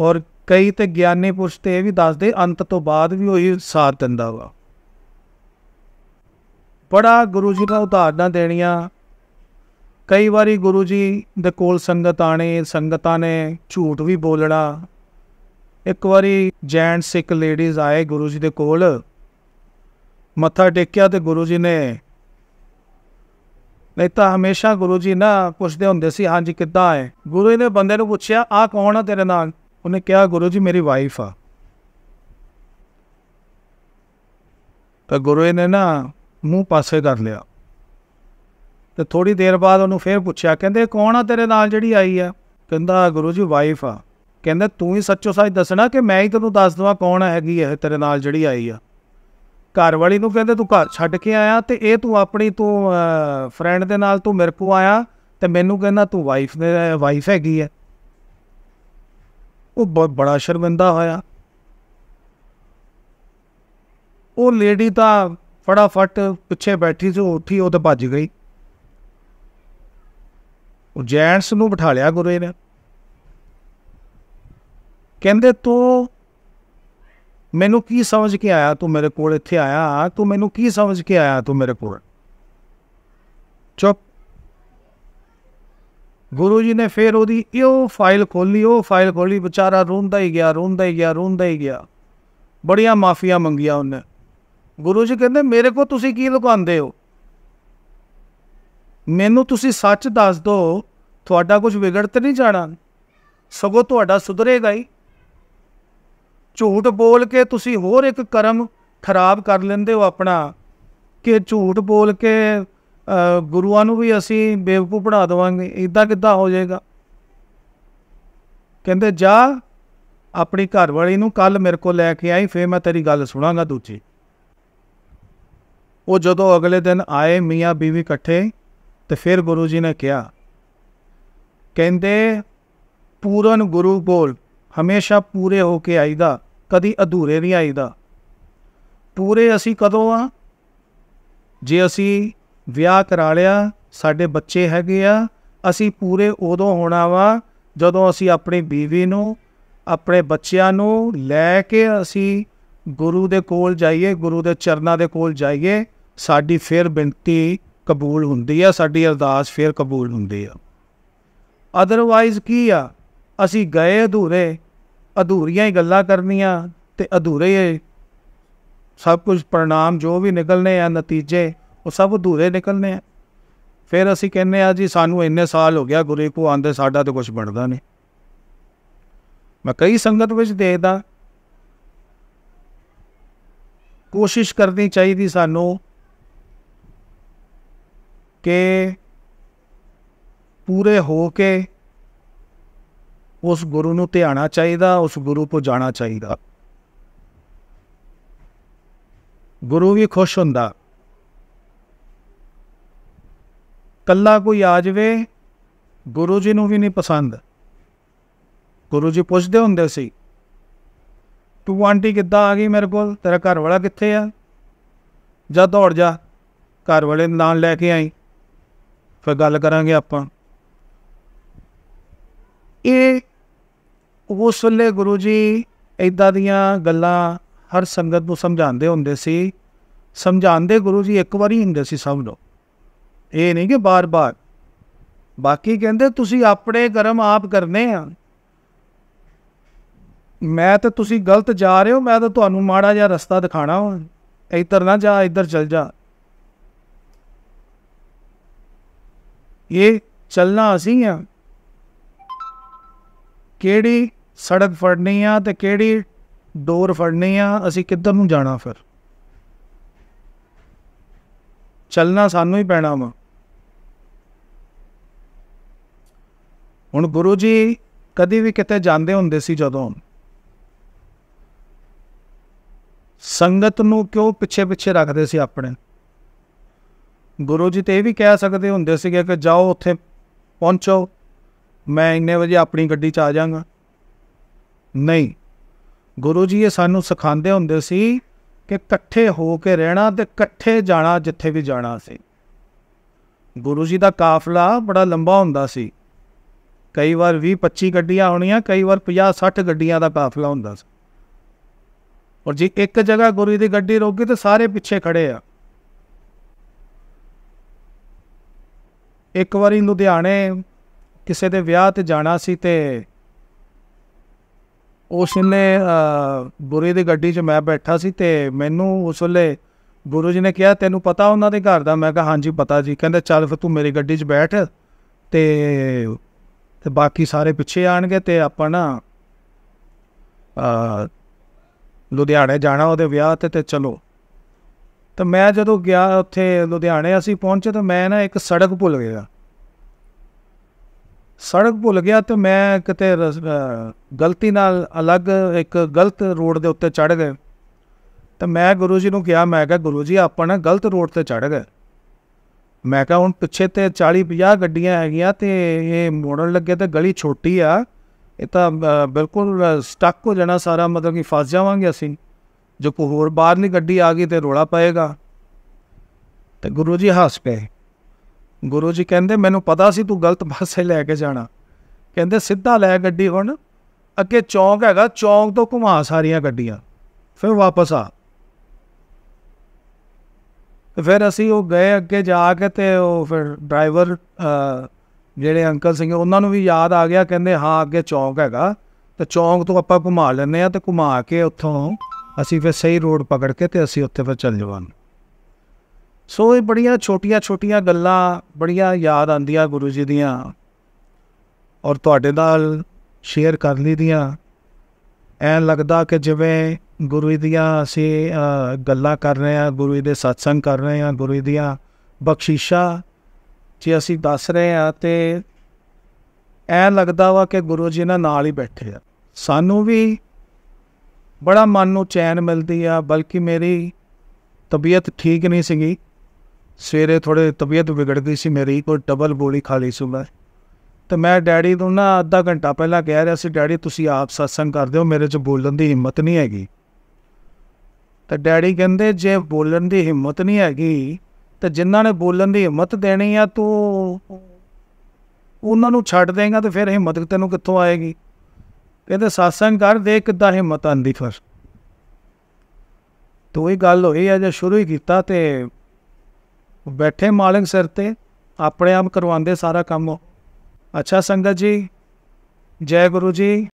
ਔਰ ਕਈ ਤੇ ਗਿਆਨੀ ਪੁਰਸ਼ ਤੇ ਇਹ ਵੀ ਦੱਸਦੇ ਅੰਤ ਤੋਂ ਬਾਅਦ ਵੀ ਹੀ ਸਾਥ ਦਿੰਦਾ ਵਾ ਬੜਾ ਗੁਰੂ ਜੀ ਦਾ ਉਦਾਹਰਣਾਂ ਦੇਣੀਆਂ ਕਈ ਵਾਰੀ ਗੁਰੂ ਜੀ ਦੇ ਕੋਲ ਸੰਗਤ ਆਣੇ ਸੰਗਤਾਂ ਨੇ ਝੂਠ ਵੀ ਬੋਲਣਾ ਇੱਕ ਵਾਰੀ ਜੈਂਟ ਸਿੱਖ ਲੇਡੀਜ਼ ਆਏ ਗੁਰੂ ਜੀ ਦੇ ਕੋਲ ਮੱਥਾ ਟੇਕਿਆ ਤੇ ਗੁਰੂ ਜੀ ਨੇ ਨਹੀਂ ਤਾਂ ਹਮੇਸ਼ਾ ਗੁਰੂ ਜੀ ਨਾ ਪੁੱਛਦੇ ਹੁੰਦੇ ਸੀ ਹਾਂਜੀ ਕਿੱਦਾਂ ਹੈ ਗੁਰੂ ਜੀ ਨੇ ਬੰਦੇ ਨੂੰ ਪੁੱਛਿਆ ਆ ਕੌਣ ਆ ਤੇਰੇ ਨਾਲ ਉਹਨੇ ਕਿਹਾ ਗੁਰੂ ਜੀ ਮੇਰੀ ਵਾਈਫ ਆ ਤਾਂ ਗੁਰੂ ਨੇ ਨਾ ਮੂੰਹ ਪਾਸੇ ਕਰ ਲਿਆ ਤੇ ਥੋੜੀ ਦੇਰ ਬਾਅਦ ਉਹਨੂੰ ਫੇਰ ਪੁੱਛਿਆ ਕਹਿੰਦੇ ਕੌਣ ਆ ਤੇਰੇ ਨਾਲ ਜਿਹੜੀ ਆਈ ਆ ਕਹਿੰਦਾ ਗੁਰੂ ਜੀ ਵਾਈਫ ਆ ਕਹਿੰਦਾ ਤੂੰ ਹੀ ਸੱਚੋ ਸੱਚ ਦੱਸਣਾ ਕਿ ਮੈਂ ਹੀ ਤੈਨੂੰ ਦੱਸ ਦਵਾਂ ਕੌਣ ਹੈਗੀ ਇਹ ਤੇਰੇ ਨਾਲ ਜਿਹੜੀ ਆਈ ਆ ਘਰ ਵਾਲੀ ਨੂੰ ਕਹਿੰਦੇ ਤੂੰ ਘਰ ਛੱਡ ਕੇ ਆਇਆ ਤੇ ਇਹ ਤੂੰ ਆਪਣੀ ਤੂੰ ਫਰੈਂਡ ਦੇ ਨਾਲ ਤੂੰ ਮੇਰੇ ਕੋ ਆਇਆ ਤੇ ਮੈਨੂੰ ਕਹਿੰਦਾ ਤੂੰ ਵਾਈਫ ਦੇ ਵਾਈਫ ਹੈਗੀ ਆ ਉਹ ਬਹੁਤ ਬੜਾ ਸ਼ਰਮਿੰਦਾ ਹੋਇਆ ਉਹ ਲੇਡੀ ਤਾਂ ਫੜਾਫਟ ਪਿੱਛੇ ਬੈਠੀ ਸੀ ਉੱਠੀ ਉਹ ਤਾਂ ਭੱਜ ਗਈ ਉਹ ਜੈਂਟਸ ਨੂੰ ਬਿਠਾ ਲਿਆ ਗੁਰੇ ਨੇ ਕਹਿੰਦੇ ਤੂੰ ਮੈਨੂੰ ਕੀ ਸਮਝ ਕੇ ਆਇਆ ਤੂੰ ਮੇਰੇ ਕੋਲ ਇੱਥੇ ਆਇਆ ਤੂੰ ਮੈਨੂੰ ਕੀ ਸਮਝ ਕੇ ਆਇਆ ਤੂੰ ਮੇਰੇ ਕੋਲ ਚੁੱਪ ਗੁਰੂ ਜੀ ਨੇ ਫੇਰ ਉਹਦੀ ਇਹੋ ਫਾਈਲ ਖੋਲੀ ਉਹ ਫਾਈਲ ਖੋਲੀ ਵਿਚਾਰਾ ਰੋਂਦਾ ਹੀ ਗਿਆ ਰੋਂਦਾ ਹੀ ਗਿਆ ਰੋਂਦਾ ਹੀ ਗਿਆ ਬੜੀਆਂ ਮਾਫੀਆਂ ਮੰਗੀਆਂ ਉਹਨੇ ਗੁਰੂ ਜੀ ਕਹਿੰਦੇ ਮੇਰੇ ਕੋ ਤੁਸੀਂ ਕੀ ਲੁਕਾਉਂਦੇ ਹੋ ਮੈਨੂੰ ਤੁਸੀਂ ਸੱਚ ਦੱਸ ਦਿਓ ਤੁਹਾਡਾ ਕੁਝ ਵਿਗੜ ਤੇ ਨਹੀਂ ਜਾਣਾ ਸਗੋ ਤੁਹਾਡਾ ਸੁਧਰੇਗਾ ਹੀ ਝੂਠ ਬੋਲ ਕੇ ਤੁਸੀਂ ਹੋਰ ਇੱਕ ਕਰਮ ਖਰਾਬ ਕਰ ਲੈਂਦੇ ਹੋ ਆਪਣਾ ਕਿ ਝੂਠ ਬੋਲ ਕੇ ਗੁਰੂਆਂ ਨੂੰ ਵੀ ਅਸੀਂ ਬੇਵਕੂ ਪੜਾ ਦਵਾਂਗੇ ਇਦਾਂ ਕਿੱਦਾਂ ਹੋ ਜਾਏਗਾ ਕਹਿੰਦੇ ਜਾ ਆਪਣੀ ਘਰ ਵਾਲੀ ਨੂੰ ਕੱਲ ਮੇਰੇ ਕੋਲ ਲੈ ਕੇ ਆਈ ਫੇਰ ਮੈਂ ਤੇਰੀ ਗੱਲ ਸੁਣਾਗਾ ਦੂਜੀ ਉਹ ਜਦੋਂ ਅਗਲੇ ਦਿਨ ਆਏ ਮੀਆਂ ਬੀਵੀ ਇਕੱਠੇ ਤੇ ਫਿਰ ਗੁਰੂ ਜੀ ਨੇ ਕਿਹਾ ਕਹਿੰਦੇ ਪੂਰਨ ਗੁਰੂ ਕੋਲ ਹਮੇਸ਼ਾ ਪੂਰੇ ਹੋ ਕੇ ਆਈਦਾ ਕਦੀ ਅਧੂਰੇ ਨਹੀਂ ਆਈਦਾ ਪੂਰੇ ਅਸੀਂ ਕਦੋਂ ਆ ਜੇ ਅਸੀਂ ਵਿਆਹ ਕਰਾ ਲਿਆ ਸਾਡੇ ਬੱਚੇ ਹੈਗੇ ਆ ਅਸੀਂ ਪੂਰੇ ਉਦੋਂ ਹੋਣਾ ਵਾ ਜਦੋਂ ਅਸੀਂ ਆਪਣੀ ਬੀਵੀ ਨੂੰ ਆਪਣੇ ਬੱਚਿਆਂ ਨੂੰ ਲੈ ਕੇ ਅਸੀਂ ਗੁਰੂ ਦੇ ਕੋਲ ਜਾਈਏ ਗੁਰੂ ਦੇ ਚਰਨਾਂ ਦੇ ਕੋਲ ਜਾਈਏ ਸਾਡੀ ਫੇਰ ਬੇਨਤੀ ਕਬੂਲ ਹੁੰਦੀ ਆ ਸਾਡੀ ਅਰਦਾਸ ਫੇਰ ਕਬੂਲ ਹੁੰਦੀ ਆ ਅਦਰਵਾਇਜ਼ ਕੀ ਆ ਅਸੀਂ ਗਏ ਅਧੂਰੇ ਅਧੂਰੀਆਂ ਹੀ ਗੱਲਾਂ ਕਰਨੀਆਂ ਤੇ ਅਧੂਰੇ ਸਭ ਕੁਝ ਪ੍ਰਣਾਮ ਜੋ ਵੀ ਨਿਕਲਨੇ ਆ ਨਤੀਜੇ ਉਹ ਸਭ ਅਧੂਰੇ ਨਿਕਲਨੇ ਆ ਫਿਰ ਅਸੀਂ ਕਹਿੰਨੇ ਆ ਜੀ ਸਾਨੂੰ ਇੰਨੇ ਸਾਲ ਹੋ ਗਿਆ ਗੁਰੇ ਕੋ ਆਂਦੇ ਸਾਡਾ ਤੇ ਕੁਝ ਬਣਦਾ ਨਹੀਂ ਮੈਂ ਕਈ ਸੰਗਤ ਵਿੱਚ ਦੇਖਦਾ ਕੋਸ਼ਿਸ਼ ਕਰਨੀ ਚਾਹੀਦੀ ਸਾਨੂੰ ਕਿ ਪੂਰੇ ਹੋ ਕੇ ਉਸ ਗੁਰੂ ਨੂੰ ਧਿਆਣਾ ਚਾਹੀਦਾ ਉਸ ਗੁਰੂ ਕੋ ਜਾਣਾ ਚਾਹੀਦਾ ਗੁਰੂ ਵੀ ਖੁਸ਼ ਹੁੰਦਾ ਕੱਲਾ ਕੋਈ ਆ ਜਾਵੇ ਗੁਰੂ ਜੀ ਨੂੰ ਵੀ ਨਹੀਂ ਪਸੰਦ ਗੁਰੂ ਜੀ ਪੁੱਛਦੇ ਹੁੰਦੇ ਸੀ ਤੂੰ ਆਂਟੀ ਕਿੱਦਾਂ ਆ ਗਈ ਮੇਰੇ ਕੋਲ ਤੇਰਾ ਘਰ ਵਾਲਾ ਕਿੱਥੇ ਆ ਜਾ ਦੌੜ ਜਾ ਘਰ ਵਾਲੇ ਨੂੰ ਨਾਲ ਲੈ ਕੇ ਆਈ ਫਿਰ ਗੱਲ ਕਰਾਂਗੇ ਆਪਾਂ ਇਹ ਉਸ ਵੇਲੇ ਗੁਰੂ ਜੀ ਇਦਾਂ ਦੀਆਂ ਗੱਲਾਂ ਹਰ ਸੰਗਤ ਨੂੰ ਸਮਝਾਉਂਦੇ ਹੁੰਦੇ ਸੀ ਸਮਝਾਉਂਦੇ ਗੁਰੂ ਜੀ ਇੱਕ ਵਾਰੀ ਹੁੰਦੇ ਸੀ ਸਭ ਨੂੰ ਇਹ ਨਹੀਂ ਕਿ ਬਾਰ-ਬਾਰ ਬਾਕੀ ਕਹਿੰਦੇ ਤੁਸੀਂ ਆਪਣੇ ਕਰਮ ਆਪ ਕਰਨੇ ਆ ਮੈਂ ਤਾਂ ਤੁਸੀਂ ਗਲਤ ਜਾ ਰਹੇ ਹੋ ਮੈਂ ਤਾਂ ਤੁਹਾਨੂੰ ਮਾੜਾ ਜਿਹਾ ਰਸਤਾ ਦਿਖਾਣਾ ਹੋ ਇੱਧਰ ਨਾ ਜਾ ਇੱਧਰ ਚਲ ਜਾ ਇਹ ਚੱਲਣਾ ਅਸੀਂ ਆ ਕਿਹੜੀ ਸੜਕ ਫੜਨੀ ਆ ਤੇ ਕਿਹੜੀ ਡੋਰ ਫੜਨੀ ਆ ਅਸੀਂ ਕਿੱਧਰ ਨੂੰ ਜਾਣਾ ਫਿਰ ਚੱਲਣਾ ਸਾਨੂੰ ਹੀ ਪੈਣਾ ਵਾ ਹੁਣ ਗੁਰੂ ਜੀ ਕਦੀ ਵੀ ਕਿਤੇ ਜਾਂਦੇ ਹੁੰਦੇ ਸੀ ਜਦੋਂ ਸੰਗਤ ਨੂੰ ਕਿਉਂ ਪਿੱਛੇ ਪਿੱਛੇ ਰੱਖਦੇ ਸੀ ਆਪਣੇ ਗੁਰੂ ਜੀ ਤੇ ਇਹ ਵੀ ਕਹਿ ਸਕਦੇ ਹੁੰਦੇ ਸੀਗੇ ਕਿ ਜਾਓ ਉੱਥੇ ਪਹੁੰਚੋ ਮੈਂ ਇੰਨੇ ਵਜੇ ਆਪਣੀ ਗੱਡੀ 'ਚ ਆ ਜਾਵਾਂਗਾ ਨਹੀਂ ਗੁਰੂ ਜੀ ਇਹ ਸਾਨੂੰ ਸਿਖਾਉਂਦੇ ਹੁੰਦੇ ਸੀ ਕਿ ਇਕੱਠੇ ਹੋ ਕੇ ਰਹਿਣਾ ਤੇ ਇਕੱਠੇ ਜਾਣਾ ਜਿੱਥੇ ਵੀ ਜਾਣਾ ਸੀ ਗੁਰੂ ਜੀ ਦਾ ਕਾਫਲਾ ਬੜਾ ਲੰਬਾ ਹੁੰਦਾ ਸੀ ਕਈ ਵਾਰ 20 25 ਗੱਡੀਆਂ ਹੋਣੀਆਂ ਕਈ ਵਾਰ 50 60 ਗੱਡੀਆਂ ਦਾ ਕਾਫਲਾ ਹੁੰਦਾ ਸੀ ਔਰ ਜੇ ਇੱਕ ਜਗ੍ਹਾ ਗੁਰੂ ਦੀ ਗੱਡੀ ਰੁਕ ਗਈ ਤੇ ਸਾਰੇ ਪਿੱਛੇ ਖੜੇ ਆ ਇੱਕ ਵਾਰੀ ਲੁਧਿਆਣੇ ਕਿਸੇ ਦੇ ਵਿਆਹ ਤੇ ਜਾਣਾ ਸੀ ਤੇ ਉਸ ਨੇ ਬੁਰੇ ਦੀ ਗੱਡੀ 'ਚ ਮੈਂ ਬੈਠਾ ਸੀ ਤੇ ਮੈਨੂੰ ਉਸ ਵੇਲੇ ਗੁਰੂ ਜੀ ਨੇ ਕਿਹਾ ਤੈਨੂੰ ਪਤਾ ਉਹਨਾਂ ਦੇ ਘਰ ਦਾ ਮੈਂ ਕਿਹਾ ਹਾਂਜੀ ਪਤਾ ਜੀ ਕਹਿੰਦਾ ਚੱਲ ਫਿਰ ਤੂੰ ਮੇਰੀ ਗੱਡੀ 'ਚ ਬੈਠ ਤੇ ਤੇ ਬਾਕੀ ਸਾਰੇ ਪਿੱਛੇ ਆਣਗੇ ਤੇ ਆਪਾਂ ਨਾ ਅ ਲੁਧਿਆਣੇ ਜਾਣਾ ਉਹਦੇ ਵਿਆਹ ਤੇ ਤੇ ਚਲੋ ਤਾਂ ਮੈਂ ਜਦੋਂ ਗਿਆ ਉੱਥੇ ਲੁਧਿਆਣੇ ਅਸੀਂ ਪਹੁੰਚੇ ਤਾਂ ਮੈਂ ਨਾ ਇੱਕ ਸੜਕ ਭੁੱਲ ਗਿਆ ਸੜਕ ਭੁੱਲ ਗਿਆ ਤੇ ਮੈਂ ਕਿਤੇ ਗਲਤੀ ਨਾਲ ਅਲੱਗ ਇੱਕ ਗਲਤ ਰੋਡ ਦੇ ਉੱਤੇ ਚੜ ਗਏ ਤਾਂ ਮੈਂ ਗੁਰੂ ਜੀ ਨੂੰ ਕਿਹਾ ਮੈਂ ਕਿਹਾ ਗੁਰੂ ਜੀ ਆਪਾਂ ਨਾ ਗਲਤ ਰੋਡ ਤੇ ਚੜ ਗਏ ਮੈਂ ਕਿਹਾ ਹੁਣ ਪਿੱਛੇ ਤੇ 40 50 ਗੱਡੀਆਂ ਹੈਗੀਆਂ ਤੇ ਇਹ ਮੋੜਨ ਲੱਗੇ ਤੇ ਗਲੀ ਛੋਟੀ ਆ ਇਹ ਤਾਂ ਬਿਲਕੁਲ ਸਟਕ ਹੋ ਜਾਣਾ ਸਾਰਾ ਮਤਲਬ ਕਿ ਫਸ ਜਾਵਾਂਗੇ ਅਸੀਂ ਜੋ ਕੋ ਹੋਰ ਬਾਹਰ ਨਹੀਂ ਗੱਡੀ ਆ ਗਈ ਤੇ ਰੋਲਾ ਪਏਗਾ ਤੇ ਗੁਰੂ ਜੀ ਹੱਸ ਪਏ ਗੁਰੂ ਜੀ ਕਹਿੰਦੇ ਮੈਨੂੰ ਪਤਾ ਸੀ ਤੂੰ ਗਲਤ ਪਾਸੇ ਲੈ ਕੇ ਜਾਣਾ ਕਹਿੰਦੇ ਸਿੱਧਾ ਲੈ ਗੱਡੀ ਹੁਣ ਅੱਗੇ ਚੌਂਕ ਹੈਗਾ ਚੌਂਕ ਤੋਂ ਘੁਮਾ ਸਾਰੀਆਂ ਗੱਡੀਆਂ ਫਿਰ ਵਾਪਸ ਆ ਤੇ ਫਿਰ ਅਸੀਂ ਉਹ ਗਏ ਅੱਗੇ ਜਾ ਕੇ ਤੇ ਉਹ ਫਿਰ ਡਰਾਈਵਰ ਜਿਹੜੇ ਅੰਕਲ ਸਿੰਘ ਉਹਨਾਂ ਨੂੰ ਵੀ ਯਾਦ ਆ ਗਿਆ ਕਹਿੰਦੇ ਹਾਂ ਅੱਗੇ ਚੌਂਕ ਹੈਗਾ ਤੇ ਚੌਂਕ ਤੋਂ ਆਪਾਂ ਘੁਮਾ ਲੈਨੇ ਆ ਤੇ ਘੁਮਾ ਕੇ ਉੱਥੋਂ ਅਸੀਂ ਫਿਰ ਸਹੀ ਰੋਡ ਪਕੜ ਕੇ ਤੇ ਅਸੀਂ ਉੱਥੇ ਫਿਰ ਚੱਲ ਜਵਾਂ ਸੋ ਇਹ ਬੜੀਆਂ ਛੋਟੀਆਂ-ਛੋਟੀਆਂ ਗੱਲਾਂ ਬੜੀਆਂ ਯਾਦ ਆਂਦੀਆਂ ਗੁਰੂ ਜੀ ਦੀਆਂ ਔਰ ਤੁਹਾਡੇ ਨਾਲ ਸ਼ੇਅਰ ਕਰ ਲਈ ਦੀਆਂ ਐ ਲੱਗਦਾ ਕਿ ਜਿਵੇਂ ਗੁਰੂ ਦੀਆਂ ਅਸੀਂ ਗੱਲਾਂ ਕਰ ਰਹੇ ਆ ਗੁਰੂ ਜੀ ਦੇ satsang ਕਰ ਰਹੇ ਆ ਗੁਰੂ ਦੀਆਂ ਬਖਸ਼ੀਸ਼ਾ ਜੇ ਅਸੀਂ ਦੱਸ ਰਹੇ ਆ ਤੇ ਐ ਲੱਗਦਾ ਵਾ ਕਿ ਗੁਰੂ ਜੀ ਨਾਲ ਨਾਲ ਹੀ ਬੈਠੇ ਆ ਸਾਨੂੰ ਵੀ ਬੜਾ ਮਨ ਨੂੰ ਚੈਨ ਮਿਲਦੀ ਆ ਬਲਕਿ ਮੇਰੀ ਤਬੀਅਤ ਠੀਕ ਨਹੀਂ ਸੀਗੀ ਸਵੇਰੇ ਥੋੜੇ ਤਬੀਅਤ ਵਿਗੜ ਗਈ ਸੀ ਮੇਰੀ ਕੋਈ ਡਬਲ ਬੋਲੀ ਖਾ ਲਈ ਸੀ ਮੈਂ ਤੇ ਮੈਂ ਡੈਡੀ ਨੂੰ ਨਾ ਅੱਧਾ ਘੰਟਾ ਪਹਿਲਾਂ ਕਹਿ ਰਿਹਾ ਸੀ ਡੈਡੀ ਤੁਸੀਂ ਆਪ satsang ਕਰਦੇ ਹੋ ਮੇਰੇ 'ਚ ਬੋਲਣ ਦੀ ਹਿੰਮਤ ਨਹੀਂ ਹੈਗੀ ਤੇ ਡੈਡੀ ਕਹਿੰਦੇ ਜੇ ਬੋਲਣ ਦੀ ਹਿੰਮਤ ਨਹੀਂ ਹੈਗੀ ਤਾਂ ਜਿਨ੍ਹਾਂ ਨੇ ਬੋਲਣ ਦੀ ਹਿੰਮਤ ਦੇਣੀ ਆ ਤੂੰ ਉਹਨਾਂ ਨੂੰ ਛੱਡ ਦੇਗਾ ਤੇ ਫਿਰ ਹਿੰਮਤ ਤੈਨੂੰ ਕਿੱਥੋਂ ਆਏਗੀ ਕਹਿੰਦੇ satsang ਕਰ ਦੇ ਕਿੱਦਾਂ ਹਿੰਮਤ ਆਂਦੀ ਫਿਰ ਤੋ ਇਹ ਗੱਲ ਹੋਈ ਆ ਜੇ ਸ਼ੁਰੂ ਹੀ ਕੀਤਾ ਤੇ ਬੈਠੇ ਮਾਲਕ ਸਿਰ ਤੇ ਆਪਣੇ ਆਪ ਕਰਵਾਉਂਦੇ ਸਾਰਾ ਕੰਮ ਅੱਛਾ ਸੰਗਤ ਜੀ ਜੈ ਗੁਰੂ ਜੀ